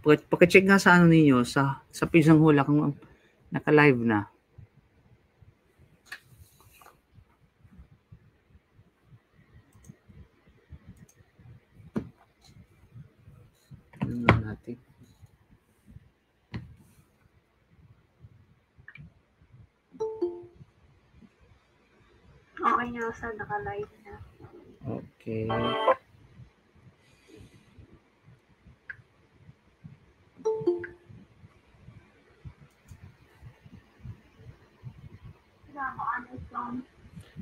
Pagka-check nga sa ano ninyo, sa, sa page hula kung naka-live na. Tingnan Okay na, sa naka-live na. Okay.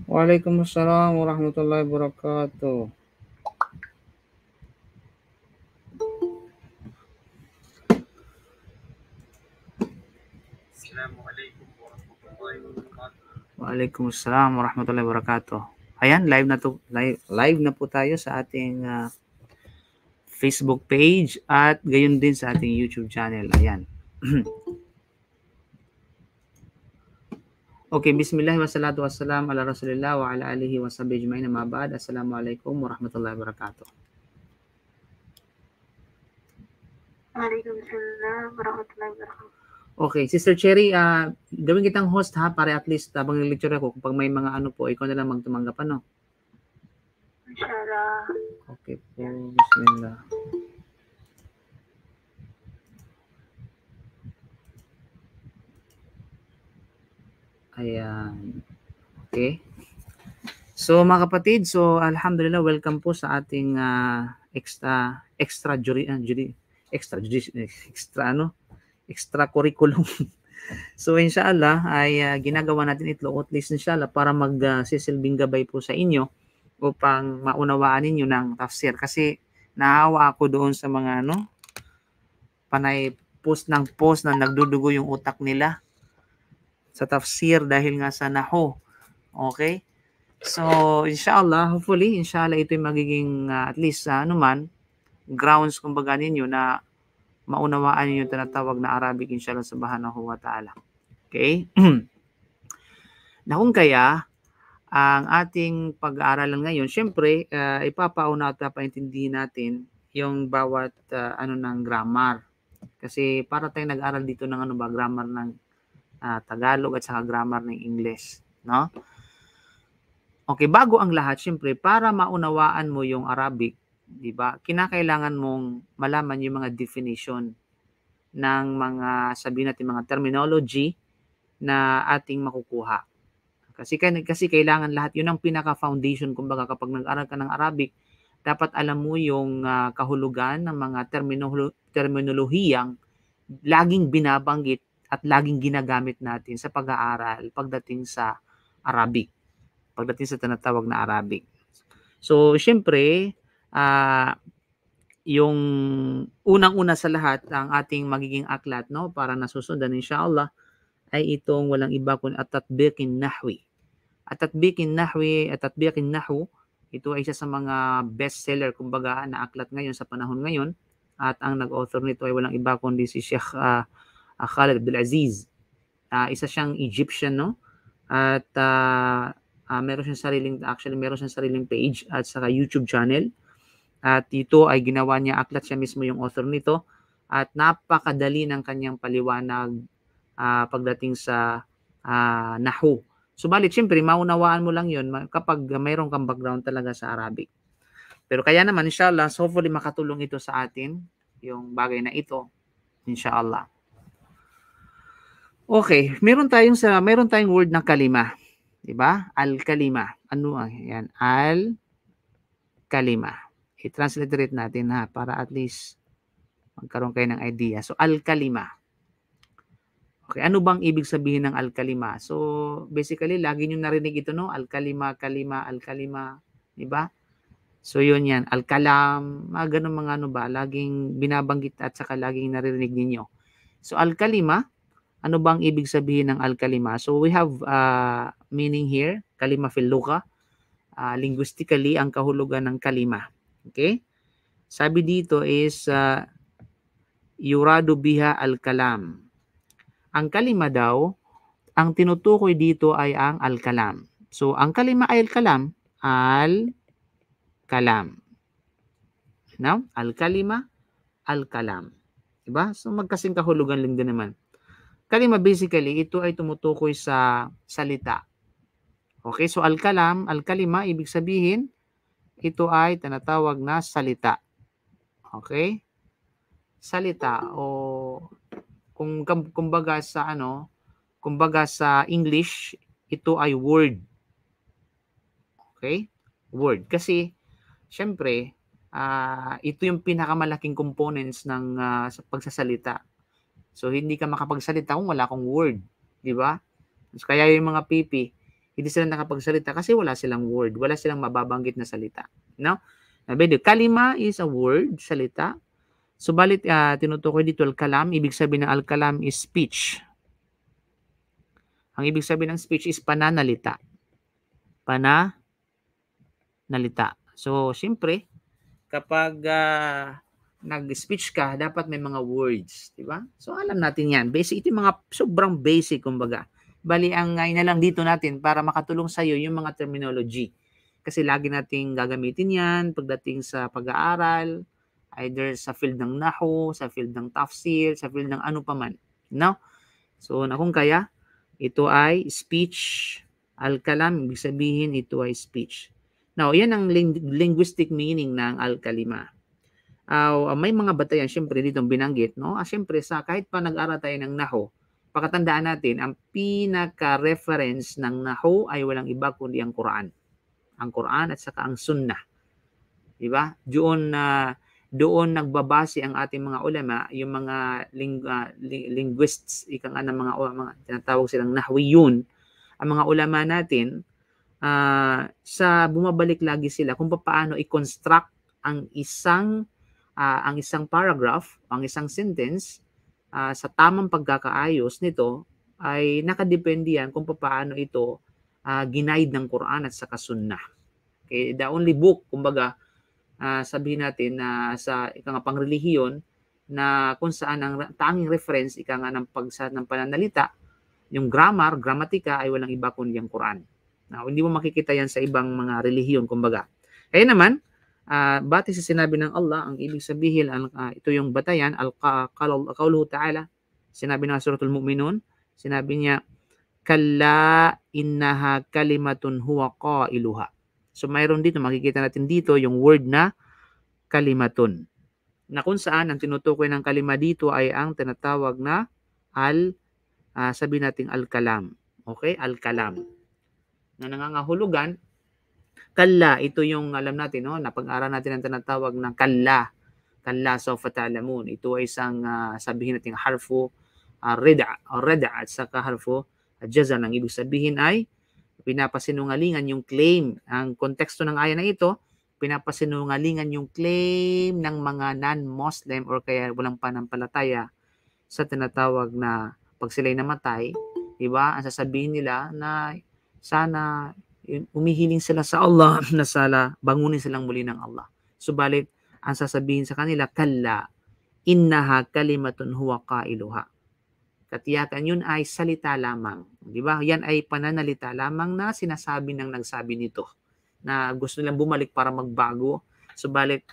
Waalaikumsalam warahmatullahi wabarakatuh. Assalamualaikum warahmatullahi wabarakatuh. Waalaikumsalam warahmatullahi wabarakatuh. Ayan, live na to, live, live na po tayo sa ating uh, Facebook page at gayon din sa ating YouTube channel. Ayan. okay, bismillah wa salatu wa salam ala rasulillah wa ala alihi wa sahbihi ajma'in amma ba'd. Assalamualaikum warahmatullahi wabarakatuh. Waalaikumsalam warahmatullahi wabarakatuh. Okay, Sister Cherry, uh, gawin kitang host ha para at least habang ah, uh, lecture ako kapag may mga ano po, ikaw na lang magtumanggap ano. Insyaallah. Okay po. Bismillah. Ayan. Okay. So mga kapatid, so alhamdulillah welcome po sa ating uh, extra extra jury, uh, jury extra jury, extra ano extra curriculum. so inshallah ay uh, ginagawa natin ito at least inshallah para mag uh, gabay po sa inyo upang maunawaan ninyo ng tafsir kasi naawa ako doon sa mga ano panay post ng post na nagdudugo yung utak nila sa tafsir dahil nga sa naho. Okay? So, inshallah, hopefully, inshallah ito'y magiging uh, at least uh, ano man, grounds kumbaga ninyo na maunawaan ninyo yung tinatawag na Arabic inshallah subhanahu wa ta'ala. Okay? na kung kaya, ang ating pag-aaralan ngayon, syempre, uh, ipapauna at paintindi natin yung bawat uh, ano ng grammar. Kasi para tayong nag-aral dito ng ano ba, grammar ng uh, Tagalog at saka grammar ng English, no? Okay, bago ang lahat, syempre, para maunawaan mo yung Arabic, 'di ba? Kinakailangan mong malaman yung mga definition ng mga sabi natin mga terminology na ating makukuha. Kasi, kasi kailangan lahat. Yun ang pinaka-foundation. Kumbaga kapag nag-aral ka ng Arabic, dapat alam mo yung uh, kahulugan ng mga terminolo- terminolohiyang laging binabanggit at laging ginagamit natin sa pag-aaral pagdating sa Arabic. Pagdating sa tinatawag na Arabic. So, syempre, uh, yung unang-una sa lahat ang ating magiging aklat no para nasusundan inshallah ay itong walang iba kundi at tatbiqin nahwi at Tatbik in Nahwi, at Tatbik in Nahwu, ito ay isa sa mga best seller kumbaga na aklat ngayon sa panahon ngayon at ang nag-author nito ay walang iba kundi si Sheikh uh, Khalid Abdul Aziz. Uh, isa siyang Egyptian no at uh, uh, meron siyang sariling actually meron siyang sariling page at saka YouTube channel. At ito ay ginawa niya aklat siya mismo yung author nito at napakadali ng kanyang paliwanag uh, pagdating sa uh, nahu Subalit, siyempre, maunawaan mo lang yon kapag mayroon kang background talaga sa Arabic. Pero kaya naman, inshallah, hopefully makatulong ito sa atin, yung bagay na ito, inshallah. Okay, meron tayong sa meron tayong word ng kalima, 'di ba? Al-kalima. Ano ang ah, 'yan? Al-kalima. I-transliterate natin ha para at least magkaroon kayo ng idea. So al-kalima. Okay, ano bang ibig sabihin ng alkalima? So, basically, lagi nyo narinig ito, no? Alkalima, kalima, alkalima. Di ba? So, yun yan. Alkalam, mga ganun mga ano ba, laging binabanggit at saka laging naririnig ninyo. So, alkalima, ano bang ibig sabihin ng alkalima? So, we have uh, meaning here, kalima filuka. Uh, linguistically, ang kahulugan ng kalima. Okay? Sabi dito is, uh, yurado biha al-kalam ang kalima daw, ang tinutukoy dito ay ang alkalam. So, ang kalima ay alkalam. al-kalam. No? al-kalima, al-kalam. Diba? So, magkasing kahulugan lang din naman. Kalima, basically, ito ay tumutukoy sa salita. Okay, so al-kalam, al-kalima, ibig sabihin, ito ay tinatawag na salita. Okay? Salita o kung kumbaga sa ano, kumbaga sa English, ito ay word. Okay? Word. Kasi, syempre, uh, ito yung pinakamalaking components ng uh, pagsasalita. So, hindi ka makapagsalita kung wala kang word. Di ba? So, kaya yung mga pipi, hindi sila nakapagsalita kasi wala silang word. Wala silang mababanggit na salita. No? Kalima is a word, salita. Subalit, uh, tinutukoy dito al-kalam. Ibig sabihin ng al-kalam is speech. Ang ibig sabihin ng speech is pananalita. Pananalita. So, siyempre, kapag uh, nag-speech ka, dapat may mga words, di ba? So alam natin 'yan. Basic ito mga sobrang basic kumbaga. Bali ang uh, lang dito natin para makatulong sa iyo yung mga terminology. Kasi lagi nating gagamitin 'yan pagdating sa pag-aaral, Either sa field ng nahu, sa field ng tafsir, sa field ng ano paman. No? So, na kung kaya, ito ay speech. Al-kalam, ibig sabihin ito ay speech. Now, yan ang ling- linguistic meaning ng al-kalima. Uh, may mga batayan, syempre, dito binanggit, no? Ah, syempre, sa kahit pa nag-aral tayo ng naho, pakatandaan natin, ang pinaka-reference ng naho ay walang iba kundi ang Quran. Ang Quran at saka ang sunnah. Diba? Doon na uh, doon nagbabase ang ating mga ulama, yung mga ling, uh, linguists, ikang nga ng mga, mga tinatawag silang nahwiyun, ang mga ulama natin, uh, sa bumabalik lagi sila kung paano i-construct ang isang uh, ang isang paragraph, ang isang sentence uh, sa tamang pagkakaayos nito ay nakadepende yan kung paano ito uh, ginaid ng Quran at sa kasunnah. Okay, the only book, kumbaga, uh, sabihin natin na uh, sa ika nga pangrelihiyon na kung saan ang tanging reference ika nga ng pagsa ng pananalita yung grammar, gramatika ay walang iba kundi ang Quran. Now, hindi mo makikita yan sa ibang mga relihiyon kumbaga. Kaya naman, uh, bati sa sinabi ng Allah, ang ibig sabihin, uh, ito yung batayan, al-qawluhu ta'ala, sinabi ng suratul mu'minun, sinabi niya, kalla innaha kalimatun huwa qailuha. So mayroon dito, makikita natin dito yung word na kalimatun. Na kung saan ang tinutukoy ng kalima dito ay ang tinatawag na al, uh, sabi nating al-kalam. Okay, al-kalam. Na nangangahulugan, kalla, ito yung alam natin, no? napag-aral natin ang tinatawag na kalla. Kalla sa fatalamun. Ito ay isang uh, sabihin natin harfo uh, ah, reda, or reda at saka harfo uh, jaza. Ang ibig sabihin ay pinapasinungalingan yung claim. Ang konteksto ng ayan na ito, pinapasinungalingan yung claim ng mga non-Muslim or kaya walang panampalataya sa tinatawag na pag sila'y namatay, di ba? Ang sasabihin nila na sana umihiling sila sa Allah na sala bangunin silang muli ng Allah. Subalit, ang sasabihin sa kanila, kalla, innaha kalimatun huwa kailuha. Katiyakan yun ay salita lamang. Di ba? Yan ay pananalita lamang na sinasabi ng nagsabi nito na gusto nilang bumalik para magbago. Subalit,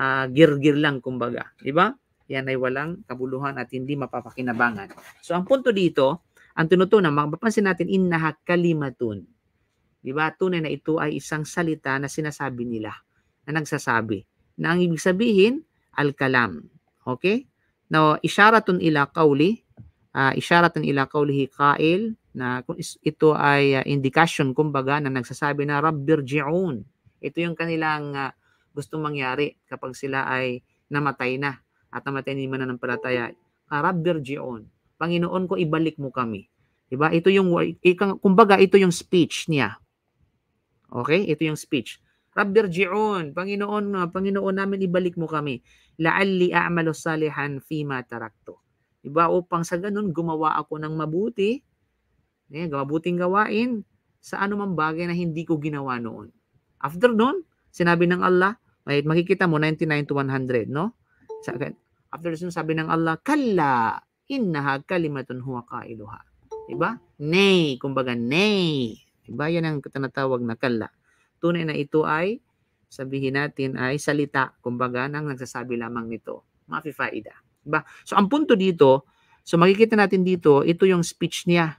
uh, gir-gir lang kumbaga. Di ba? Yan ay walang kabuluhan at hindi mapapakinabangan. So, ang punto dito, ang tinutunan, mapapansin natin, innahak kalimatun. Di ba? Tunay na ito ay isang salita na sinasabi nila, na nagsasabi. Na ang ibig sabihin, al-kalam. Okay? Now, isyaratun ila kauli, uh, ah, isyaratun ila kaulihi kail, na kung ito ay uh, ah, indication kumbaga na nagsasabi na rabbirji'un. Ito yung kanilang uh, gustong mangyari kapag sila ay namatay na at namatay ni mananampalataya. Uh, ah, rabbirji'un. Panginoon ko ibalik mo kami. Diba? Ito yung kumbaga ito yung speech niya. Okay? Ito yung speech. Rabbirji'un, Panginoon, Panginoon namin ibalik mo kami. La'alli a'malu salihan fima tarakto. Diba? Upang sa ganun gumawa ako ng mabuti ngayon, mabuting gawain sa anumang bagay na hindi ko ginawa noon. After noon, sinabi ng Allah, right, makikita mo 99 to 100, no? Sa, after noon, sabi ng Allah, kalla innaha kalimatun huwa kailuha. Diba? Nay, kumbaga nay. Diba? Yan ang tinatawag na kalla. Tunay na ito ay, sabihin natin ay salita, kumbaga, ng nagsasabi lamang nito. Mafifaida. Diba? So, ang punto dito, so makikita natin dito, ito yung speech niya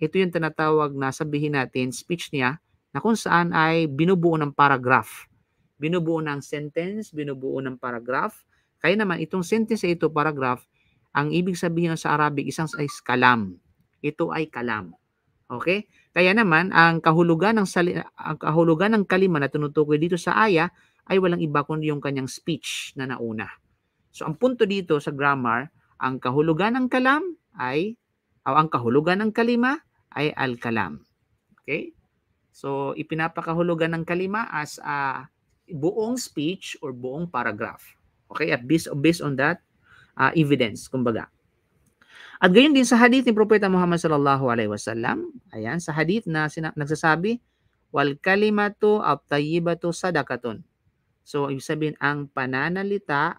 ito yung tinatawag na sabihin natin speech niya na kung saan ay binubuo ng paragraph. Binubuo ng sentence, binubuo ng paragraph. Kaya naman itong sentence ito, paragraph, ang ibig sabihin sa Arabic isang ay kalam. Ito ay kalam. Okay? Kaya naman ang kahulugan ng sali- ang kahulugan ng kalima na tinutukoy dito sa aya ay walang iba kundi yung kanyang speech na nauna. So ang punto dito sa grammar, ang kahulugan ng kalam ay o ang kahulugan ng kalima ay al-kalam. Okay? So, ipinapakahulugan ng kalima as a buong speech or buong paragraph. Okay? At based, based on that uh, evidence, kumbaga. At gayon din sa hadith ni Propeta Muhammad sallallahu alaihi wasallam, ayan sa hadith na sina- nagsasabi wal kalimatu at tayyibatu sadaqatun. So ibig sabihin ang pananalita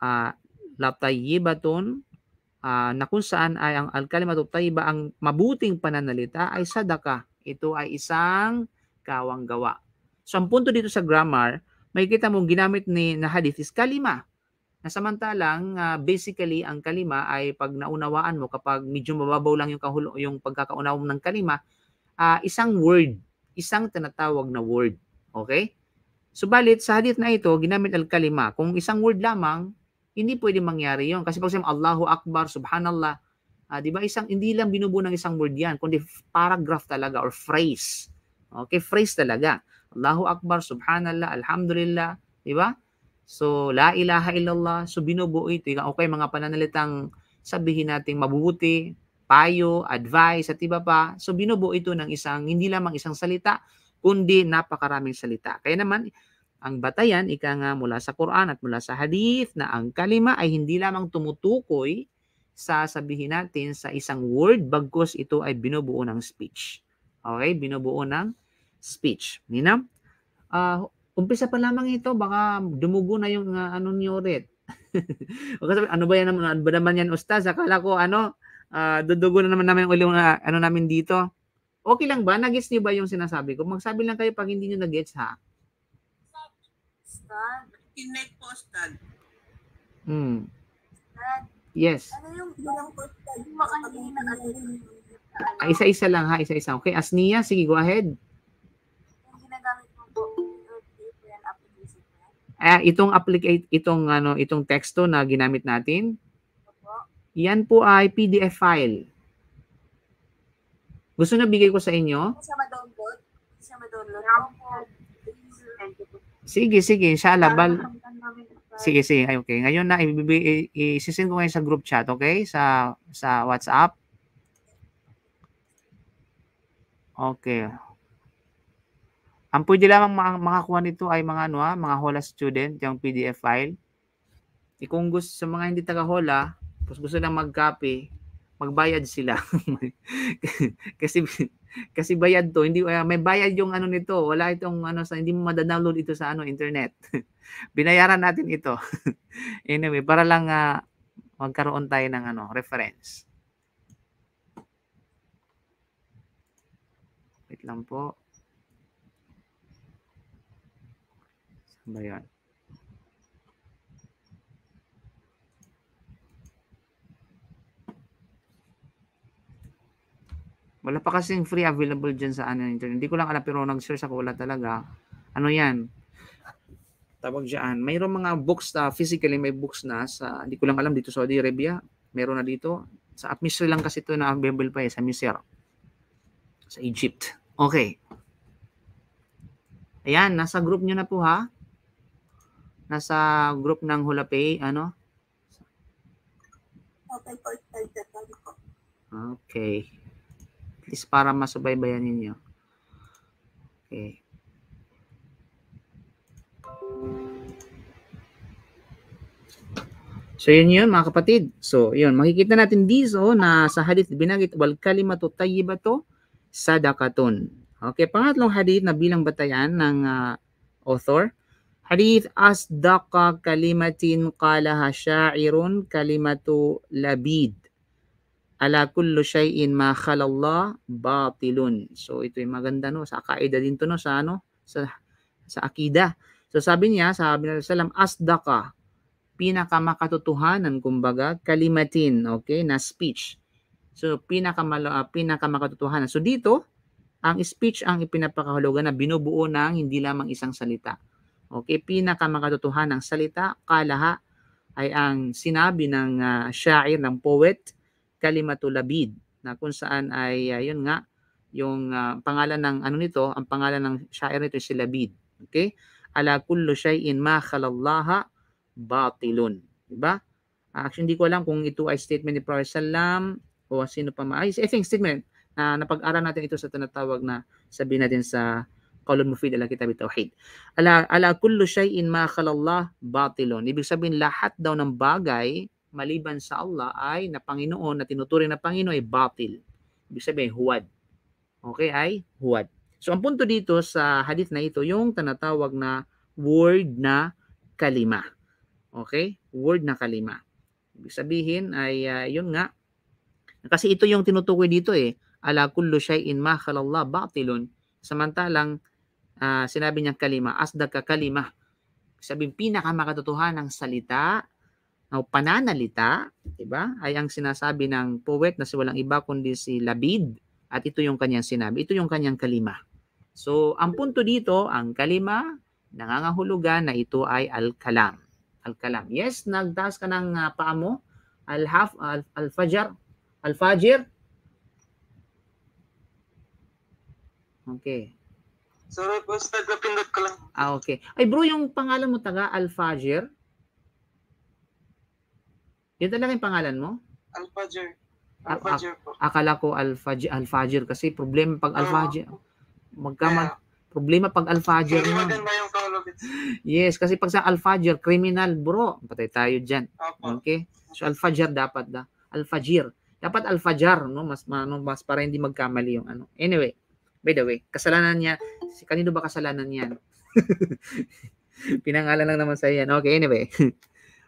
uh, la tayyibatun uh, na kung saan ay ang al-kalimatu tayba ang mabuting pananalita ay sadaka. Ito ay isang kawang gawa. So ang punto dito sa grammar, makikita mong ginamit ni na hadith is kalima. Na samantalang uh, basically ang kalima ay pag naunawaan mo kapag medyo mababaw lang yung kahulo, yung pagkakaunawa mo ng kalima, uh, isang word, isang tinatawag na word. Okay? Subalit sa hadith na ito, ginamit al-kalima. Kung isang word lamang, hindi pwede mangyari yon Kasi pag sinabi, Allahu Akbar, Subhanallah, uh, di ba isang, hindi lang binubuo ng isang word yan, kundi paragraph talaga or phrase. Okay, phrase talaga. Allahu Akbar, Subhanallah, Alhamdulillah, di ba? So, la ilaha illallah. So, binubuo ito. Okay, mga pananalitang sabihin natin mabuti, payo, advice, at iba pa. So, binubuo ito ng isang, hindi lamang isang salita, kundi napakaraming salita. Kaya naman, ang batayan, ika nga mula sa Quran at mula sa hadith, na ang kalima ay hindi lamang tumutukoy sa sabihin natin sa isang word, bagkus ito ay binubuo ng speech. Okay, binubuo ng speech. Nina, uh, ah, umpisa pa lamang ito, baka dumugo na yung uh, ano niyo ulit. ano ba yan naman? Ano ba naman yan, Ustaz? Akala ko, ano, uh, dudugo na naman namin uli na, ano namin dito. Okay lang ba? Nag-gets niyo ba yung sinasabi ko? Magsabi lang kayo pag hindi niyo nag-gets ha. Postcard? Diba? Kinect postcard. Hmm. Yes. Ano yung ilang postcard? Yung makanina at ano Ah, isa-isa lang ha, isa-isa. Okay, Asnia, sige, go ahead. Yung ginagamit mo po, application. Ah, itong application, itong ano, itong teksto na ginamit natin. Opo. Yan po ay PDF file. Gusto na bigay ko sa inyo? Sa ma-download? Sa ma-download? Sige, sige. Shala, bal... Sige, sige. Ay, okay. Ngayon na, i-send ko ngayon sa group chat, okay? Sa, sa WhatsApp. Okay. Ang pwede lamang makakuha nito ay mga ano ha, mga hola student, yung PDF file. E kung gusto sa mga hindi taga hola, gusto lang mag-copy, magbayad sila. kasi kasi bayad to, hindi uh, may bayad yung ano nito. Wala itong ano sa hindi mo ma-download ito sa ano internet. Binayaran natin ito. anyway, para lang uh, magkaroon tayo ng ano reference. Wait lang po. Saan Wala pa kasing free available dyan sa ano internet. Hindi ko lang alam pero nag-search ako wala talaga. Ano yan? Tawag dyan. Mayroong mga books na physically may books na sa, hindi ko lang alam dito sa Saudi Arabia. Meron na dito. Sa Atmosphere lang kasi ito na available pa eh, sa Misir. Sa Egypt. Okay. Ayan, nasa group nyo na po ha. Nasa group ng Hulapay, ano? Okay, Okay is para masubaybayan ninyo. Okay. So yun yun mga kapatid. So yun, makikita natin dito oh, na sa hadith binagit wal kalimatu tayyibato sadakatun. Okay, pangatlong hadith na bilang batayan ng uh, author. Hadith asdaqa kalimatin qalaha sya'irun kalimatu labid ala kullu shay'in ma khala Allah batilun. So ito yung maganda no sa kaida din to no sa ano sa sa akida. So sabi niya sabi Nabi sallam asdaka pinakamakatotohanan kumbaga kalimatin okay na speech. So pinakamalo uh, ah, pinakamakatotohanan. So dito ang speech ang ipinapakahulugan na binubuo ng hindi lamang isang salita. Okay, pinakamakatotohanan ng salita kalaha ay ang sinabi ng uh, ah, syair ng poet Kalimatul Labid na kung saan ay uh, yun nga yung uh, pangalan ng ano nito, ang pangalan ng syair nito si Labid. Okay? Ala kullu shay'in ma khalallaha batilun. Diba? Uh, actually, hindi ko alam kung ito ay statement ni Prophet Sallam o sino pa maayos. I think statement na napag-aral natin ito sa tinatawag na sabihin natin sa Qaulun Mufid ala Kitab Tauhid. Ala ala kullu shay'in ma khalallah batilun. Ibig sabihin lahat daw ng bagay maliban sa Allah ay na Panginoon na tinuturing na Panginoon ay batil. Ibig sabihin, huwad. Okay, ay huwad. So, ang punto dito sa hadith na ito, yung tanatawag na word na kalima. Okay? Word na kalima. Ibig sabihin ay uh, yun nga. Kasi ito yung tinutukoy dito eh. Ala kullu shay'in ma khalallah batilun. Samantalang uh, sinabi niya kalima, asdaka kalima. Sabihin, pinakamakatotohan ng salita Now, pananalita, 'di ba? Ay ang sinasabi ng poet na si walang iba kundi si Labid at ito yung kanyang sinabi, ito yung kanyang kalima. So, ang punto dito, ang kalima nangangahulugan na ito ay al-kalam. Al-kalam. Yes, nagtaas ka ng uh, paa mo, al-haf al-fajr, al al-fajr. Okay. Sorry po, nagpapindot ko lang. Ah, okay. Ay bro, yung pangalan mo taga Al-Fajr? Yan talaga yung pangalan mo? Alfajer. Alfajer ah, ah, po. Akala ko Alfajir, Alfajer kasi problema pag Alfajer. Magkamal, yeah. problema pag Alfajer mo. Yes, kasi pag sa Alfajer, criminal bro. Patay tayo dyan. Opo. Okay? So Alfajer dapat da. Alfajer. Dapat Alfajar, no? Mas, ano, mas para hindi magkamali yung ano. Anyway, by the way, kasalanan niya. Si kanino ba kasalanan yan? Pinangalan lang naman sa yan. Okay, anyway.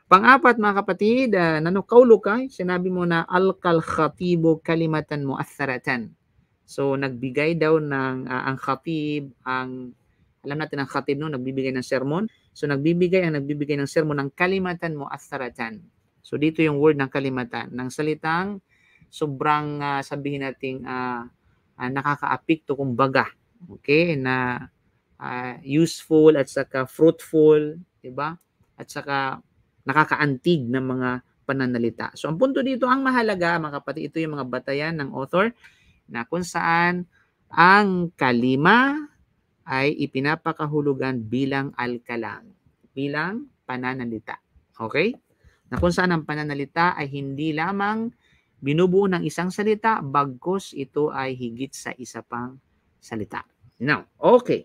Pang-apat mga kapatid, uh, ah, nanukaulo ka, sinabi mo na alkal khatibo kalimatan mo asaratan. So nagbigay daw ng uh, ang khatib, ang alam natin ang khatib no, nagbibigay ng sermon. So nagbibigay ang nagbibigay ng sermon ng kalimatan mo asaratan. So dito yung word ng kalimatan, ng salitang sobrang uh, sabihin nating uh, uh, nakakaapekto kumbaga. Okay, na uh, useful at saka fruitful, 'di ba? At saka nakakaantig ng mga pananalita. So ang punto dito, ang mahalaga mga kapatid, ito yung mga batayan ng author na kung saan ang kalima ay ipinapakahulugan bilang alkalang, bilang pananalita. Okay? Na kung saan ang pananalita ay hindi lamang binubuo ng isang salita, bagkus ito ay higit sa isa pang salita. Now, okay.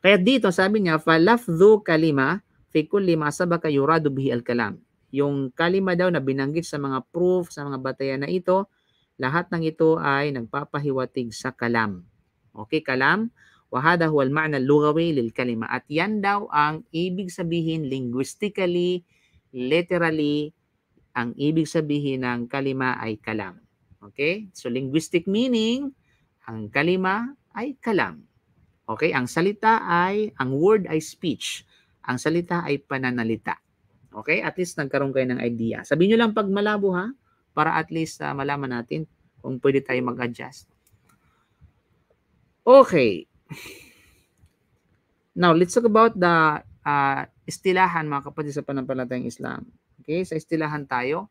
Kaya dito sabi niya, falafdhu kalima, fi kulli ma sabaka yuradu bihi al-kalam. Yung kalima daw na binanggit sa mga proof, sa mga batayan na ito, lahat ng ito ay nagpapahiwatig sa kalam. Okay, kalam. Wa Wahada huwal ma'na lugawi lil kalima. At yan daw ang ibig sabihin linguistically, literally, ang ibig sabihin ng kalima ay kalam. Okay? So linguistic meaning, ang kalima ay kalam. Okay? Ang salita ay, ang word ay speech. Ang salita ay pananalita. Okay? At least nagkaroon kayo ng idea. Sabihin nyo lang pag malabo ha, para at least uh, malaman natin kung pwede tayo mag-adjust. Okay. Now, let's talk about the uh, istilahan mga kapatid sa panampalatayang Islam. Okay? Sa istilahan tayo.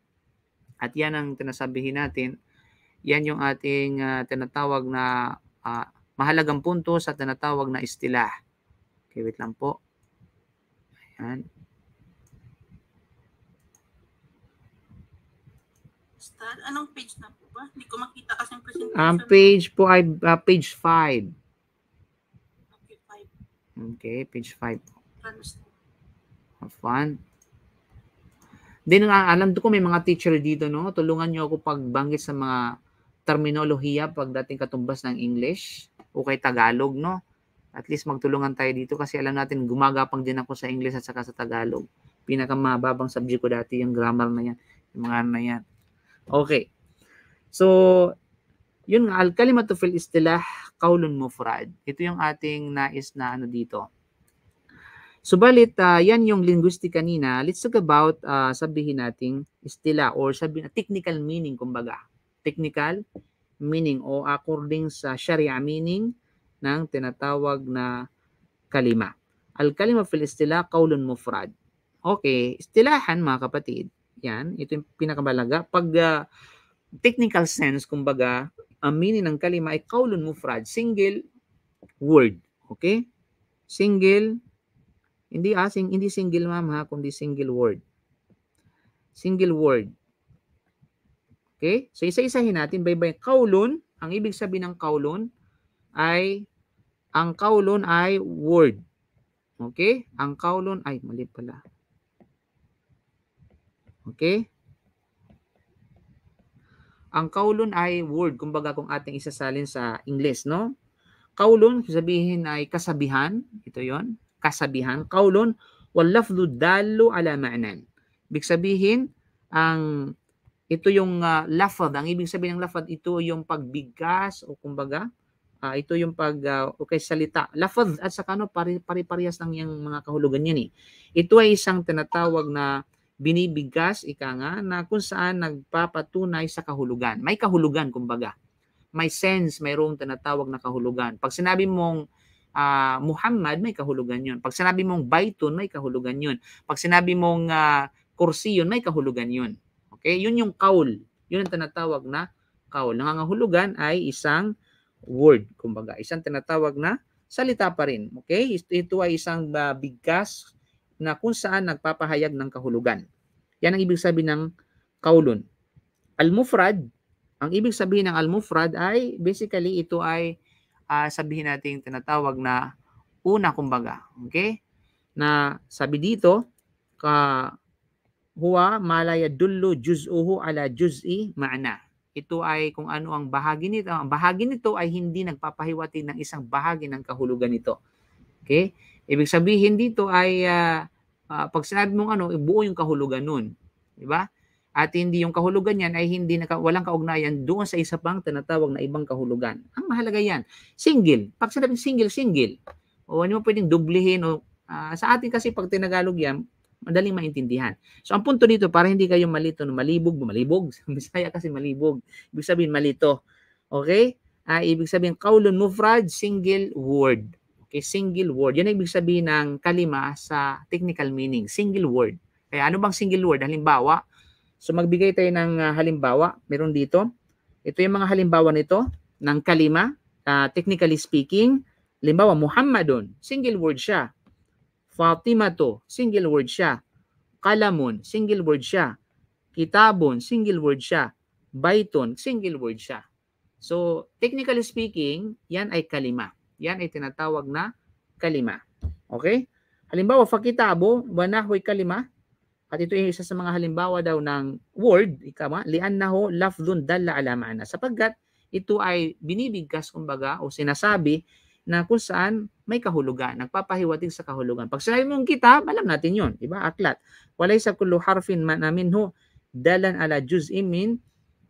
At yan ang tinasabihin natin. Yan yung ating uh, tinatawag na uh, mahalagang punto sa tinatawag na istilah. Okay, wait lang po and Star? Anong page na po ba? Hindi ko makita kasi yung presentation. Ang page po ay uh, page 5. Page 5. Okay, page 5. Have fun. Then, ah, alam ko may mga teacher dito, no? Tulungan nyo ako pagbanggit sa mga terminolohiya pagdating katumbas ng English o kay Tagalog, no? at least magtulungan tayo dito kasi alam natin gumagapang din ako sa English at saka sa Tagalog. Pinakamababang subject ko dati yung grammar na yan, yung mga ano na yan. Okay. So, yun nga, al-kalimatu istilah kaulun mufrad. Ito yung ating nais na ano dito. Subalit, uh, yan yung linguistic kanina. Let's talk about uh, sabihin nating istila or sabihin, technical meaning kumbaga. Technical meaning o according sa sharia meaning ng tinatawag na kalima. Al-kalima fil istila kaulun mufrad. Okay, istilahan mga kapatid. Yan, ito yung pinakamalaga. Pag uh, technical sense, kumbaga, ang meaning ng kalima ay kaulun mufrad, single word. Okay? Single, hindi asing, ah, hindi single ma'am ha, kundi single word. Single word. Okay? So isa-isahin natin, bye-bye. Kaulun, ang ibig sabihin ng kaulun, ay ang kaulon ay word. Okay? Ang kaulon ay mali pala. Okay? Ang kaulon ay word, kumbaga kung ating isasalin sa English, no? Kaulon, sabihin ay kasabihan. Ito yon kasabihan. Kaulon, wallafdu dalu ala ma'nan. Ibig sabihin, ang ito yung uh, lafad. Ang ibig sabihin ng lafad, ito yung pagbigkas o kumbaga Uh, ito yung pag uh, ah, okay salita. Lafaz at saka ano pare, pare-parehas ng yung mga kahulugan niyan eh. Ito ay isang tinatawag na binibigkas ika nga na kung saan nagpapatunay sa kahulugan. May kahulugan kumbaga. May sense, mayroong tinatawag na kahulugan. Pag sinabi mong uh, Muhammad, may kahulugan 'yon. Pag sinabi mong Baitun, may kahulugan 'yon. Pag sinabi mong uh, kursi 'yon, may kahulugan 'yon. Okay? 'Yun yung kaul. 'Yun ang tinatawag na kaul. Nangangahulugan ay isang word. Kumbaga, isang tinatawag na salita pa rin. Okay? Ito ay isang uh, bigkas na kung saan nagpapahayag ng kahulugan. Yan ang ibig sabihin ng kaulon. Al-mufrad, ang ibig sabihin ng al-mufrad ay basically ito ay uh, sabihin natin tinatawag na una kumbaga. Okay? Na sabi dito, ka huwa malaya dullo juz'uhu ala juz'i ma'na ito ay kung ano ang bahagi nito. Ang bahagi nito ay hindi nagpapahiwatig ng isang bahagi ng kahulugan nito. Okay? Ibig sabihin dito ay uh, uh, pag sinabi mong ano, buo yung kahulugan nun. Di ba? At hindi yung kahulugan yan ay hindi naka, walang kaugnayan doon sa isa pang tinatawag na ibang kahulugan. Ang mahalaga yan. Single. Pag sinabing single, single. O hindi mo pwedeng dublihin o uh, sa atin kasi pag tinagalog yan, Madaling maintindihan. So ang punto dito, para hindi kayo malito no malibog, malibog. Bisaya kasi malibog. Ibig sabihin malito. Okay? Uh, ibig sabihin, kaulon mufrad, single word. Okay, single word. Yan ang ibig sabihin ng kalima sa technical meaning. Single word. Kaya ano bang single word? Halimbawa, so magbigay tayo ng uh, halimbawa. Meron dito. Ito yung mga halimbawa nito ng kalima. Uh, technically speaking, halimbawa, Muhammadun. Single word siya. Fatima to, single word siya. Kalamun, single word siya. Kitabon, single word siya. Baiton, single word siya. So, technically speaking, yan ay kalima. Yan ay tinatawag na kalima. Okay? Halimbawa, fakitabo, wanahoy kalima. At ito yung isa sa mga halimbawa daw ng word, ikaw liannaho lafdun dalla ala ma'ana. Sapagkat ito ay binibigkas kumbaga o sinasabi na kung saan may kahulugan, nagpapahiwatig sa kahulugan. Pag sinabi mong kita, alam natin yun, di ba? Aklat. Walay sa kullu harfin man amin ho, dalan ala juz'in min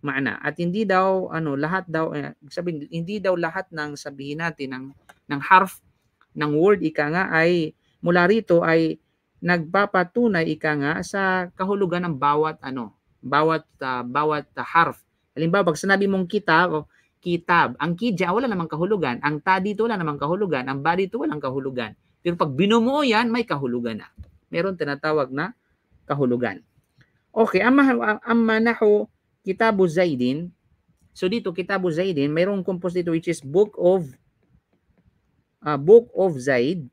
maana. At hindi daw, ano, lahat daw, eh, sabihin, hindi daw lahat ng sabihin natin, ng, ng harf, ng word, ika nga, ay mula rito ay nagpapatunay ika nga sa kahulugan ng bawat ano, bawat uh, bawat uh, harf. Halimbawa, pag sinabi mong kitab, oh, kitab. Ang kidya, wala namang kahulugan. Ang ta dito, wala namang kahulugan. Ang ba dito, walang kahulugan. Pero pag binumo yan, may kahulugan na. Meron tinatawag na kahulugan. Okay, amma, amma nahu kitabu Zaidin. So dito, kitabu Zaidin, mayroong compost dito which is book of uh, book of Zaid.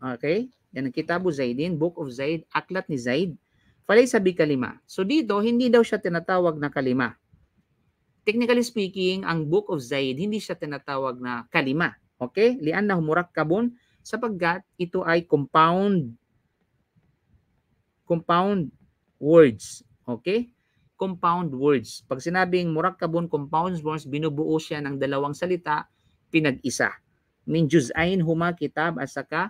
Okay? Yan ang kitabu Zaidin, book of Zaid, aklat ni Zaid. Falay sabi kalima. So dito, hindi daw siya tinatawag na kalima technically speaking, ang Book of Zaid, hindi siya tinatawag na kalima. Okay? Lian na humurak kabon sapagkat ito ay compound compound words. Okay? Compound words. Pag sinabing murakkabun compound words, binubuo siya ng dalawang salita, pinag-isa. Min juz'ain huma kitab asaka saka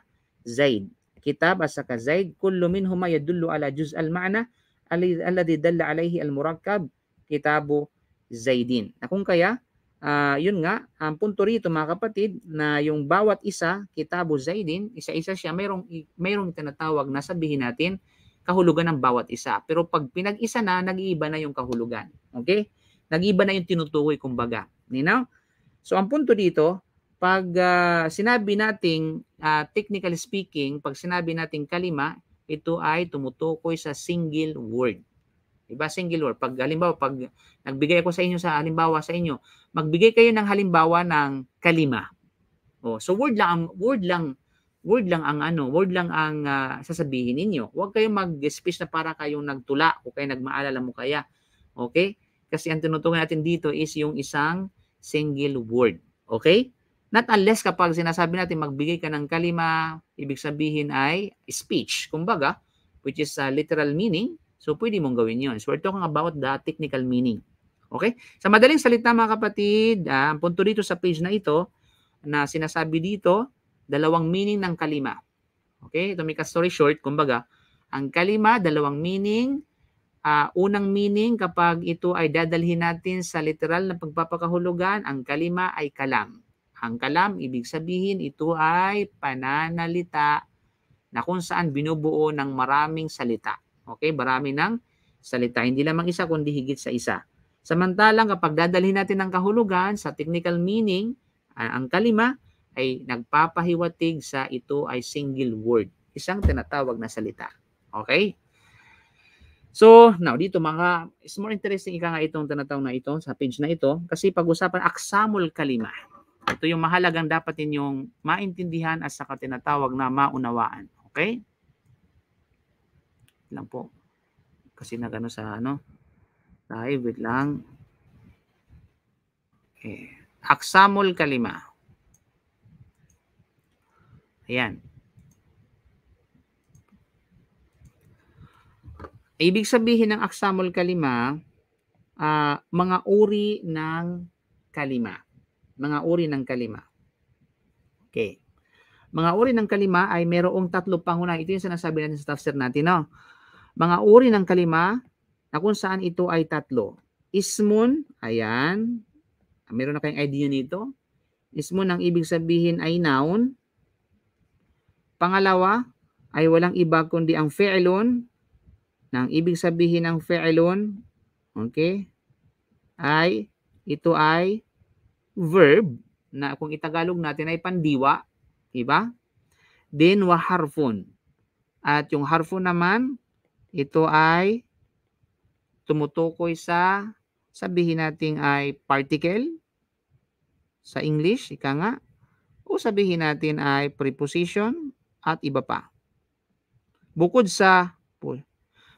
zaid. Kitab asaka saka zaid. Kullu min huma yadullu ala juz al-ma'na alladhi dalla alayhi al-murakkab kitabu Zaidin. Na kung kaya, uh, yun nga, ang punto rito mga kapatid, na yung bawat isa, Kitabo Zaidin, isa-isa siya, mayroong, mayroong tinatawag na sabihin natin, kahulugan ng bawat isa. Pero pag pinag-isa na, nag-iiba na yung kahulugan. Okay? Nag-iiba na yung tinutukoy, kumbaga. You know? So, ang punto dito, pag uh, sinabi nating, uh, technically speaking, pag sinabi nating kalima, ito ay tumutukoy sa single word. Diba? Single word. Pag halimbawa, pag nagbigay ako sa inyo sa halimbawa sa inyo, magbigay kayo ng halimbawa ng kalima. Oh, so word lang ang word lang word lang ang ano, word lang ang uh, sasabihin ninyo. Huwag kayong mag-speech na para kayong nagtula o kayo nagmaalala mo kaya. Okay? Kasi ang tinutukoy natin dito is yung isang single word. Okay? Not unless kapag sinasabi natin magbigay ka ng kalima, ibig sabihin ay speech. Kumbaga, which is uh, literal meaning, So, pwede mong gawin yun. So, we're talking about the technical meaning. Okay? Sa madaling salita mga kapatid, uh, ang punto dito sa page na ito, na sinasabi dito, dalawang meaning ng kalima. Okay? To make a story short, kumbaga, ang kalima, dalawang meaning. Uh, unang meaning, kapag ito ay dadalhin natin sa literal na pagpapakahulugan, ang kalima ay kalam. Ang kalam, ibig sabihin, ito ay pananalita na kung saan binubuo ng maraming salita. Okay, marami ng salita. Hindi lamang isa, kundi higit sa isa. Samantalang kapag dadalhin natin ang kahulugan sa technical meaning, ah, ang kalima ay nagpapahiwatig sa ito ay single word. Isang tinatawag na salita. Okay? So, now dito mga, it's more interesting ika nga itong tinatawag na ito sa page na ito kasi pag-usapan aksamul kalima. Ito yung mahalagang dapat ninyong maintindihan at saka tinatawag na maunawaan. Okay? lang po. Kasi nagano sa ano live wait lang. Eh, Aksamul Kalima. Ayan. Ibig sabihin ng aksamol kalima, uh, mga uri ng kalima. Mga uri ng kalima. Okay. Mga uri ng kalima ay merong tatlo pangunahin. Ito yung sinasabi natin sa tafsir natin. No? mga uri ng kalima na kung saan ito ay tatlo. Ismun, ayan, meron na kayong idea nito. Ismun ang ibig sabihin ay noun. Pangalawa ay walang iba kundi ang fe'lon, na ang ibig sabihin ng fe'lon, okay, ay ito ay verb na kung itagalog natin ay pandiwa, iba? Then wa harfun. At yung harfun naman ito ay tumutukoy sa, sabihin natin ay particle sa English, ika nga, o sabihin natin ay preposition at iba pa. Bukod sa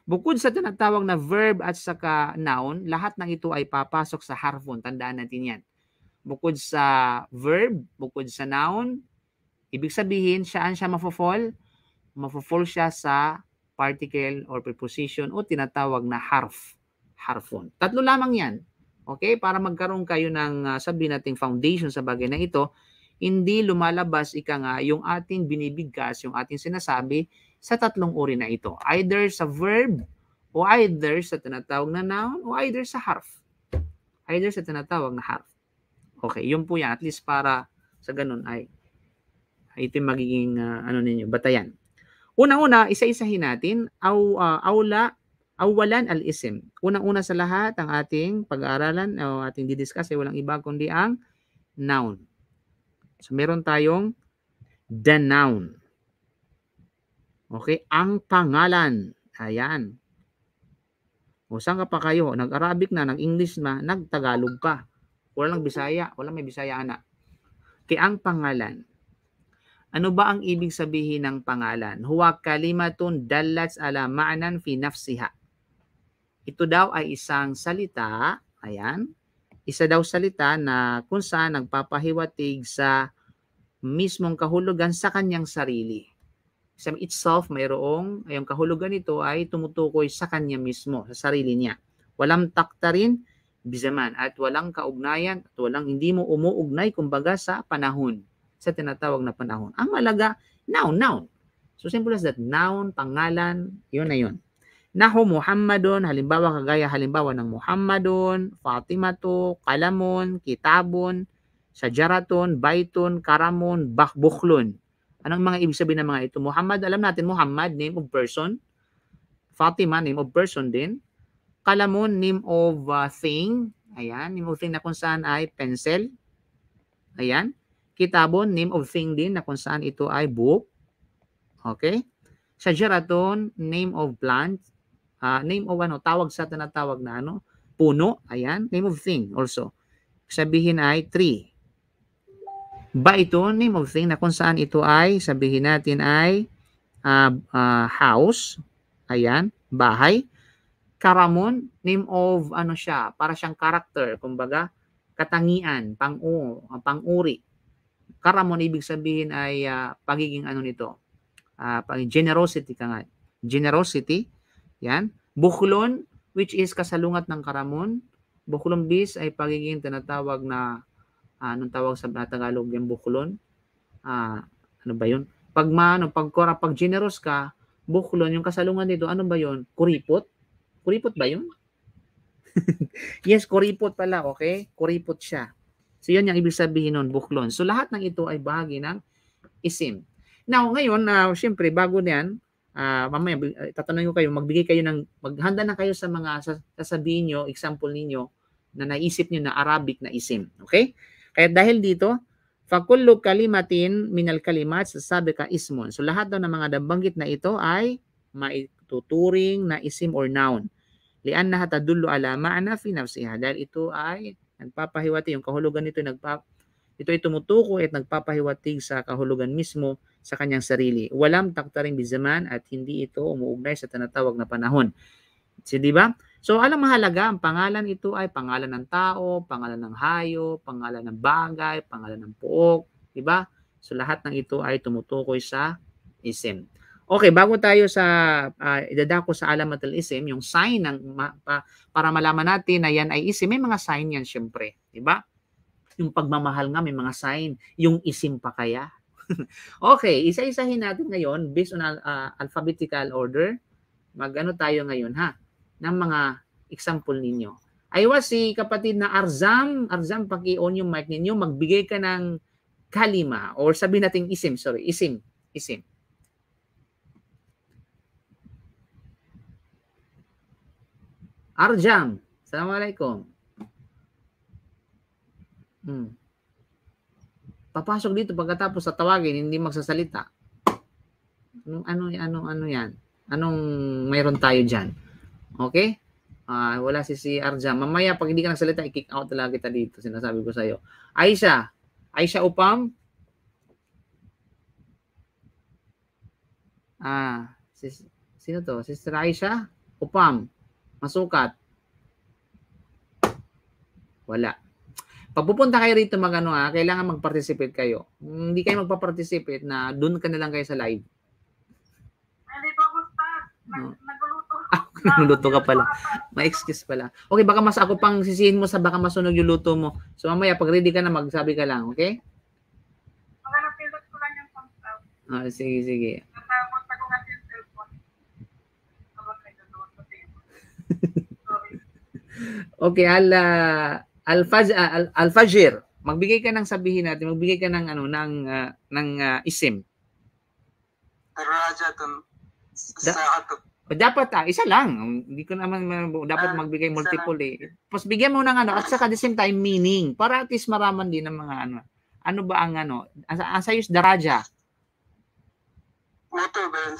Bukod sa tinatawag na verb at saka noun, lahat ng ito ay papasok sa harfon. Tandaan natin yan. Bukod sa verb, bukod sa noun, ibig sabihin, saan siya mafo-fall? Mafo-fall siya sa particle or preposition o tinatawag na harf, harfon. Tatlo lamang yan. Okay? Para magkaroon kayo ng uh, ah, sabihin nating foundation sa bagay na ito, hindi lumalabas ika nga yung ating binibigkas, yung ating sinasabi sa tatlong uri na ito. Either sa verb o either sa tinatawag na noun o either sa harf. Either sa tinatawag na harf. Okay, yun po yan. At least para sa ganun ay ito yung magiging uh, ano ninyo, batayan. Una-una, isa-isahin natin, aw, uh, awla, awalan al-ism. Unang-una sa lahat, ang ating pag-aaralan o ating didiscuss ay walang iba kundi ang noun. So meron tayong the noun. Okay, ang pangalan. Ayan. O saan ka pa kayo? Nag-Arabic na, nag-English na, nag-Tagalog ka. Wala nang Bisaya. Wala may Bisaya anak. Kaya ang pangalan. Ano ba ang ibig sabihin ng pangalan? Huwa kalimatun dallats ala ma'nan fi nafsiha. Ito daw ay isang salita, ayan, isa daw salita na kung saan nagpapahiwatig sa mismong kahulugan sa kanyang sarili. Sa itself, mayroong, yung kahulugan nito ay tumutukoy sa kanya mismo, sa sarili niya. Walang taktarin, bizaman, at walang kaugnayan, at walang hindi mo umuugnay, kumbaga, sa panahon sa tinatawag na panahon. Ang malaga, noun, noun. So simple as that, noun, pangalan, yun na yun. Nahu Muhammadun, halimbawa kagaya halimbawa ng Muhammadun, Fatimatu, Kalamun, Kitabun, Sajaratun, Baitun, Karamun, Bakbuklun. Anong mga ibig sabihin ng mga ito? Muhammad, alam natin, Muhammad, name of person. Fatima, name of person din. Kalamun, name of uh, thing. Ayan, name of thing na kung saan ay pencil. Ayan. Kitabon, name of thing din na kung saan ito ay book. Okay? Shajaraton, name of plant. Uh, name of ano, tawag sa tinatawag na ano, puno. Ayan, name of thing also. Sabihin ay tree. Ba ito, name of thing na kung saan ito ay, sabihin natin ay uh, uh, house. Ayan, bahay. Karamon, name of ano siya, para siyang character, kumbaga, katangian, pang-uri. pang uri pang karamon ibig sabihin ay uh, pagiging ano nito, uh, generosity ka nga. Generosity, yan. Buklon, which is kasalungat ng karamon. Buklon bis ay pagiging tinatawag na, uh, anong tawag sa Tagalog yung buklon? Uh, ano ba yun? Pag maano, pag, pag generous ka, buklon, yung kasalungan nito, ano ba yun? Kuripot? Kuripot ba yun? yes, kuripot pala, okay? Kuripot siya. So yun yung ibig sabihin nun, buklon. So lahat ng ito ay bahagi ng isim. Now, ngayon, uh, siyempre, bago niyan, uh, ah, mamaya, ah, tatanungin ko kayo, magbigay kayo ng, maghanda na kayo sa mga sasabihin nyo, example ninyo, na naisip nyo na Arabic na isim. Okay? Kaya dahil dito, fakullu kalimatin minal kalimat, sasabi ka ismon. So lahat daw ng mga nabanggit na ito ay maituturing na isim or noun. Lian na hatadullo ala ma'na fi nafsiha. Dahil ito ay Nagpapahiwatig. Yung kahulugan nito, nagpa, ito ay tumutukoy at nagpapahiwatig sa kahulugan mismo sa kanyang sarili. Walang taktaring bizaman at hindi ito umuugnay sa tanatawag na panahon. So, di ba? So, alam mahalaga, ang pangalan ito ay pangalan ng tao, pangalan ng hayo, pangalan ng bagay, pangalan ng puok, di ba? So, lahat ng ito ay tumutukoy sa isim. Okay, bago tayo sa uh, idadako sa alamatul ism, yung sign ng ma, pa, para malaman natin na yan ay ism, may mga sign yan syempre, di ba? Yung pagmamahal nga may mga sign, yung isim pa kaya? okay, isa-isahin natin ngayon based on uh, alphabetical order. Magano tayo ngayon ha ng mga example ninyo. I was si kapatid na Arzam, Arzam paki-on yung mic ninyo, magbigay ka ng kalima or sabi nating isim, sorry, isim, isim. Arjam, Assalamualaikum. Hmm. Papasok dito pagkatapos sa tawagin, hindi magsasalita. Anong, ano, ano, ano yan? Anong mayroon tayo dyan? Okay? Uh, wala si si Arjam. Mamaya, pag hindi ka nagsalita, i-kick out talaga kita dito. Sinasabi ko sa'yo. Aisha. Aisha Upam. Ah, sis, sino to? Sister Aisha Upam. Masukat. Wala. Pag pupunta kayo rito mga ano ha, ah, kailangan mag-participate kayo. Hindi kayo magpa-participate na doon ka na lang kayo sa live. Nandito ako sa oh. nagluluto. Ah, nagluluto ka pala. Ma-excuse pala. Okay, baka mas ako pang sisihin mo sa baka masunog yung luto mo. So mamaya pag ready ka na magsabi ka lang, okay? Maghanap yung ko lang yung pang Ah, sige, sige. okay, al uh, uh, al, alfajir. Magbigay ka ng sabihin natin, magbigay ka ng ano ng uh, ng uh, isim. Rajatun Dapat ah, isa lang. Hindi ko naman dapat ah, magbigay multiple eh. Tapos bigyan mo ng ano at saka the same time meaning para at least maraman din ng mga ano. Ano ba ang ano? Ang sayos daraja watermelon,